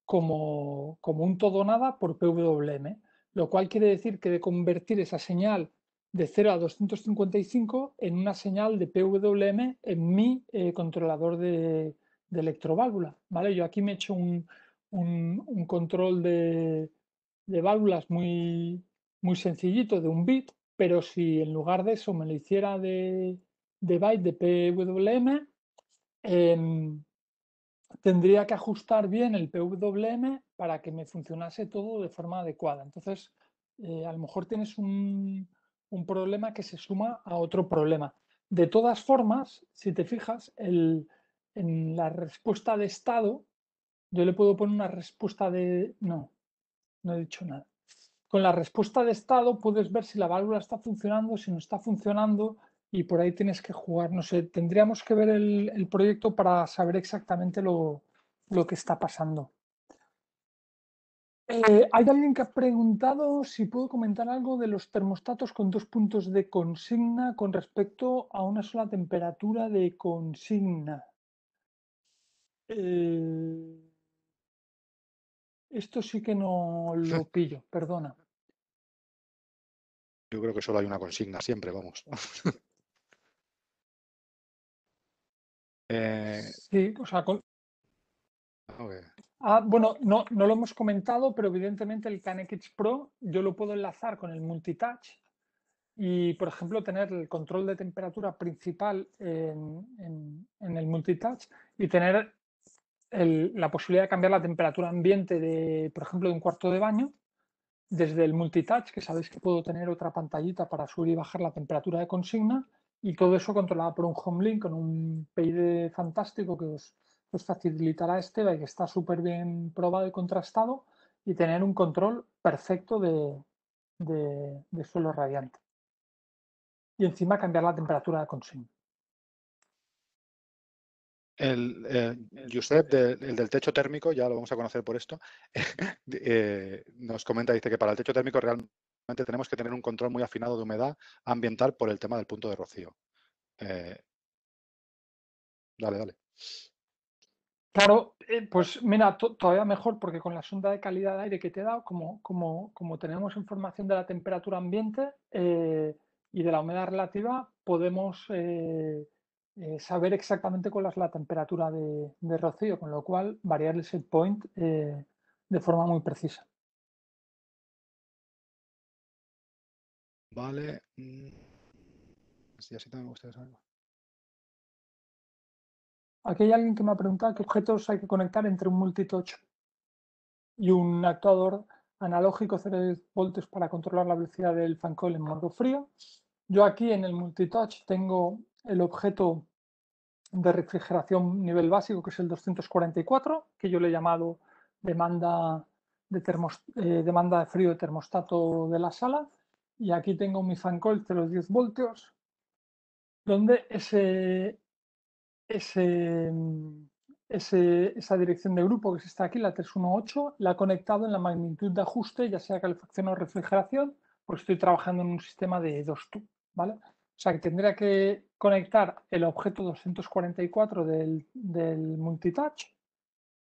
como, como un todo nada por PWM, lo cual quiere decir que de convertir esa señal de 0 a 255 en una señal de PWM en mi eh, controlador de, electroválvula. ¿vale? Yo aquí me he hecho un, un, control de, válvulas muy, muy sencillito, de un bit, pero si en lugar de eso me lo hiciera de, de byte de PWM, em, tendría que ajustar bien el PWM para que me funcionase todo de forma adecuada. Entonces, eh, a lo mejor tienes un un problema que se suma a otro problema. De todas formas, si te fijas, en la respuesta de estado, yo le puedo poner una respuesta de... No, no he dicho nada. Con la respuesta de estado puedes ver si la válvula está funcionando, si no está funcionando y por ahí tienes que jugar. No sé, tendríamos que ver el, proyecto para saber exactamente lo que está pasando. Eh, hay alguien que ha preguntado si puedo comentar algo de los termostatos con dos puntos de consigna con respecto a una sola temperatura de consigna. Eh, esto sí que no lo pillo, perdona. Yo creo que solo hay una consigna siempre, vamos. Eh, sí, o sea, con... Ah, bueno, no, no lo hemos comentado, pero evidentemente el CanX Pro yo lo puedo enlazar con el multitouch y, por ejemplo, tener el control de temperatura principal en, el multitouch y tener la posibilidad de cambiar la temperatura ambiente, de, por ejemplo, de un cuarto de baño desde el multitouch, que sabéis que puedo tener otra pantallita para subir y bajar la temperatura de consigna y todo eso controlado por un home link con un PID fantástico que os, pues facilitará este ve que está súper bien probado y contrastado y tener un control perfecto de, suelo radiante. Y encima cambiar la temperatura de consumo. El, eh, el del techo térmico, ya lo vamos a conocer por esto, eh, nos comenta, dice que para el techo térmico realmente tenemos que tener un control muy afinado de humedad ambiental por el tema del punto de rocío. Eh, dale, dale. Claro, eh, eh, pues, pues mira, todavía mejor porque con la sonda de calidad de aire que te he dado, como, como, como tenemos información de la temperatura ambiente eh, y de la humedad relativa, podemos saber exactamente cuál es la temperatura de, rocío, con lo cual variar el set point de forma muy precisa. Vale. Mm, así también me gustaría Aquí hay alguien que me ha preguntado qué objetos hay que conectar entre un multitouch y un actuador analógico 0 voltios para controlar la velocidad del fan coil en modo frío. Yo aquí en el multitouch tengo el objeto de refrigeración nivel básico, que es el 244, que yo le he llamado eh, demanda de, frío de termostato de la sala. Y aquí tengo mi fan coil de los 10 voltios, donde ese, Mm, ese, esa dirección de grupo que está aquí, la 318, la ha conectado en la magnitud de ajuste, ya sea calefacción o refrigeración, porque estoy trabajando en un sistema de 2 tubos, ¿vale? O sea que tendría que conectar el objeto 244 del, del multitouch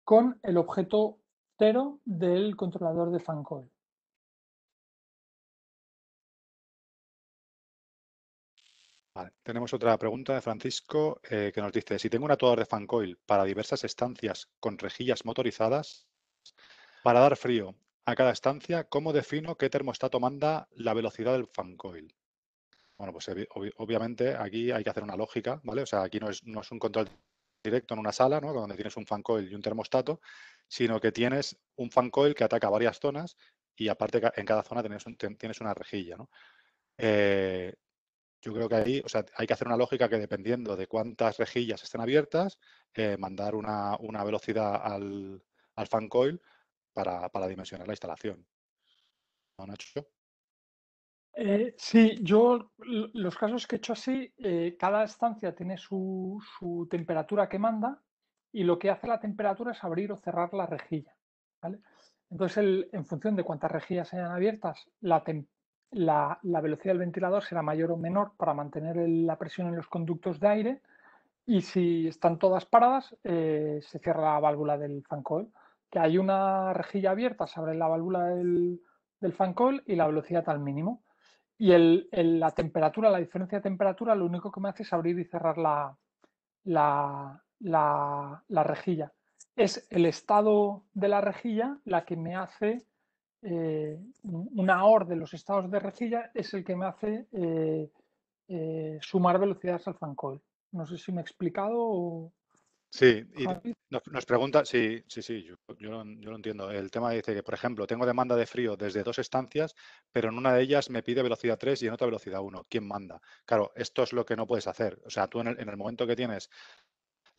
con el objeto 0 del controlador de fancoil. Tenemos otra pregunta de Francisco eh, que nos dice, si tengo un atuador de fancoil para diversas estancias con rejillas motorizadas, para dar frío a cada estancia, ¿cómo defino qué termostato manda la velocidad del fancoil? Bueno, pues obviamente aquí hay que hacer una lógica, ¿vale? O sea, aquí no es, un control directo en una sala, ¿no? Donde tienes un fancoil y un termostato, sino que tienes un fancoil que ataca varias zonas y aparte en cada zona tienes, tienes una rejilla, eh, yo creo que ahí hay que hacer una lógica que dependiendo de cuántas rejillas estén abiertas, eh, mandar una, velocidad al, al fan coil para, dimensionar la instalación. ¿No, eh, sí, yo los casos que he hecho así, eh, cada estancia tiene su, su, temperatura que manda y lo que hace la temperatura es abrir o cerrar la rejilla. Entonces, en función de cuántas rejillas sean abiertas, la, temperatura la, velocidad del ventilador será mayor o menor para mantener la presión en los conductos de aire y si están todas paradas eh, se cierra la válvula del fan coil. Que hay una rejilla abierta, se abre la válvula del, fan coil y la velocidad al mínimo. Y la temperatura, la diferencia de temperatura, lo único que me hace es abrir y cerrar la rejilla. Es el estado de la rejilla la que me hace eh, una OR de los estados de rejilla es el que me hace eh, eh, sumar velocidades al fancoil. No sé si me he explicado o... Sí, y nos, pregunta, sí, sí, sí, yo, lo, entiendo. El tema dice que, por ejemplo, tengo demanda de frío desde dos estancias, pero en una de ellas me pide velocidad 3 y en otra velocidad 1. ¿Quién manda? Claro, esto es lo que no puedes hacer. O sea, tú en el momento que tienes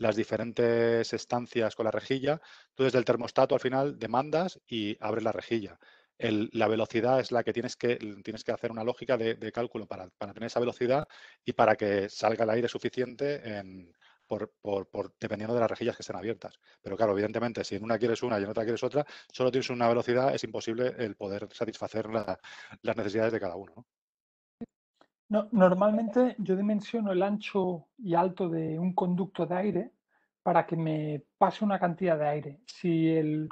las diferentes estancias con la rejilla. Tú desde el termostato al final demandas y abres la rejilla. la velocidad es la que tienes que, tienes que hacer una lógica de, cálculo para, tener esa velocidad y para que salga el aire suficiente por, dependiendo de las rejillas que estén abiertas. Pero claro, evidentemente, si en una quieres una y en otra quieres otra, solo tienes una velocidad, es imposible el poder satisfacer las necesidades de cada uno. No, normalmente yo dimensiono el ancho y alto de un conducto de aire para que me pase una cantidad de aire. Si el,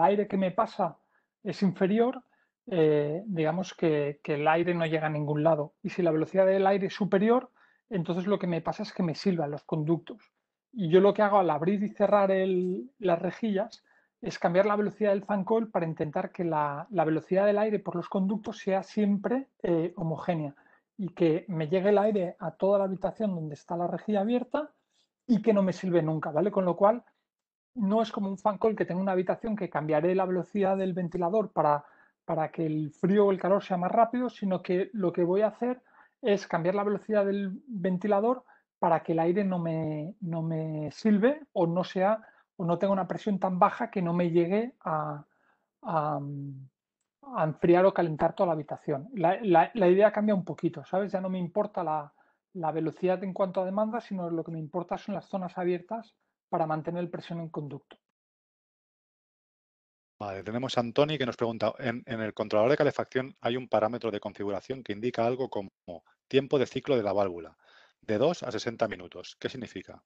aire que me pasa es inferior, eh, digamos que, el aire no llega a ningún lado. Y si la velocidad del aire es superior, entonces lo que me pasa es que me silban los conductos. Y yo lo que hago al abrir y cerrar las rejillas es cambiar la velocidad del coil para intentar que la, velocidad del aire por los conductos sea siempre eh, homogénea y que me llegue el aire a toda la habitación donde está la rejilla abierta y que no me sirve nunca, ¿vale? Con lo cual, no es como un fan call que tengo una habitación que cambiaré la velocidad del ventilador para, para que el frío o el calor sea más rápido, sino que lo que voy a hacer es cambiar la velocidad del ventilador para que el aire no me, no me o no sea o no tenga una presión tan baja que no me llegue a, a enfriar o calentar toda la habitación. La, idea cambia un poquito, ¿sabes? Ya no me importa la, velocidad en cuanto a demanda, sino lo que me importa son las zonas abiertas para mantener presión en conducto. Vale, tenemos a Antoni que nos pregunta, en, en el controlador de calefacción hay un parámetro de configuración que indica algo como tiempo de ciclo de la válvula, de 2 a 60 minutos. ¿Qué significa?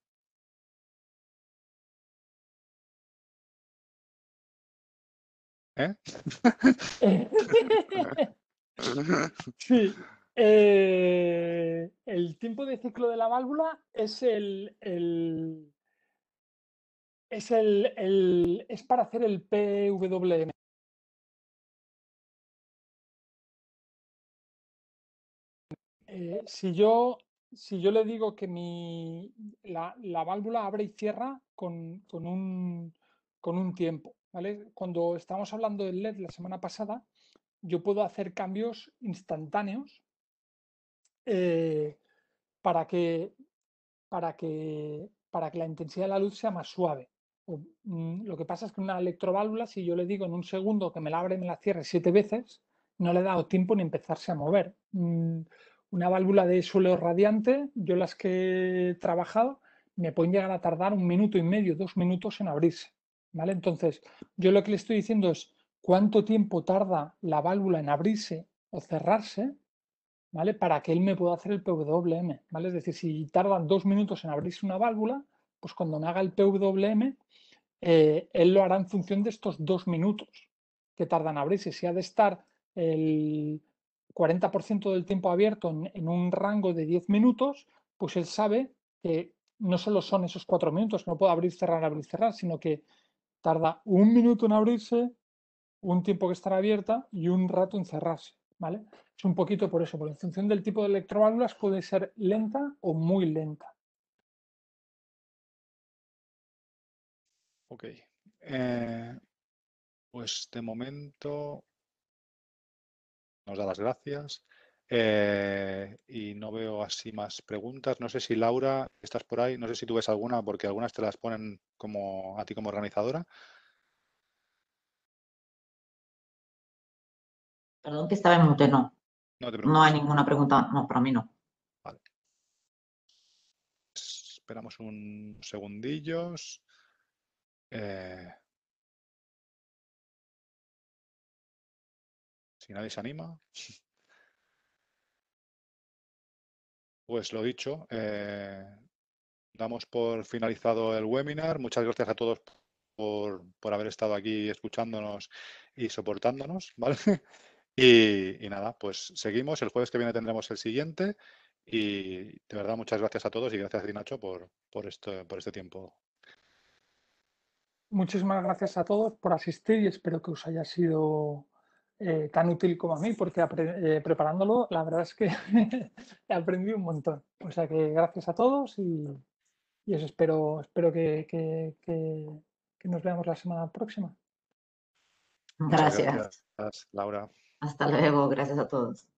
¿Eh? sí. Eh, el tiempo de ciclo de la válvula es el, es el, es para hacer el PWM. Eh, si, yo, le digo que mi, la, válvula abre y cierra con, un, con un tiempo, cuando estábamos hablando del LED la semana pasada, yo puedo hacer cambios instantáneos eh, para, que, para, que, para que la intensidad de la luz sea más suave. Mm, lo que pasa es que una electroválvula, si yo le digo en un segundo que me la abre y me la cierre siete veces, no le he dado tiempo ni empezarse a mover. Mm, una válvula de suelo radiante, yo las que he trabajado, me pueden llegar a tardar un minuto y medio, dos minutos en abrirse. ¿vale? Entonces, yo lo que le estoy diciendo es cuánto tiempo tarda la válvula en abrirse o cerrarse, ¿vale? Para que él me pueda hacer el PWM, ¿vale? Es decir, si tardan dos minutos en abrirse una válvula, pues cuando me haga el PWM, eh, él lo hará en función de estos dos minutos que tardan en abrirse. Si ha de estar el 40% del tiempo abierto en, un rango de 10 minutos, pues él sabe que no solo son esos cuatro minutos, no puedo abrir, cerrar, abrir, cerrar, sino que tarda un minuto en abrirse, un tiempo que estará abierta y un rato en cerrarse. ¿vale? Es un poquito por eso, porque en función del tipo de electroválvulas puede ser lenta o muy lenta. Ok. Eh, pues de momento nos da las gracias. Eh, y no veo así más preguntas. No sé si Laura, estás por ahí, no sé si tú ves alguna, porque algunas te las ponen como a ti como organizadora. Perdón que estaba en mute, no. No, hay ninguna pregunta, no, para mí no. Vale. Esperamos un segundillos. Eh. Si nadie se anima. Pues lo dicho, eh, damos por finalizado el webinar. Muchas gracias a todos por, haber estado aquí escuchándonos y soportándonos, ¿vale? Y, nada, pues seguimos. El jueves que viene tendremos el siguiente. Y de verdad, muchas gracias a todos y gracias a Nacho por, por, por este tiempo. Muchísimas gracias a todos por asistir y espero que os haya sido eh, tan útil como a mí, porque eh, preparándolo, la verdad es que he aprendido un montón. O sea que gracias a todos y, y espero, espero que, nos veamos la semana próxima. Gracias. gracias. Laura. Hasta luego, gracias a todos.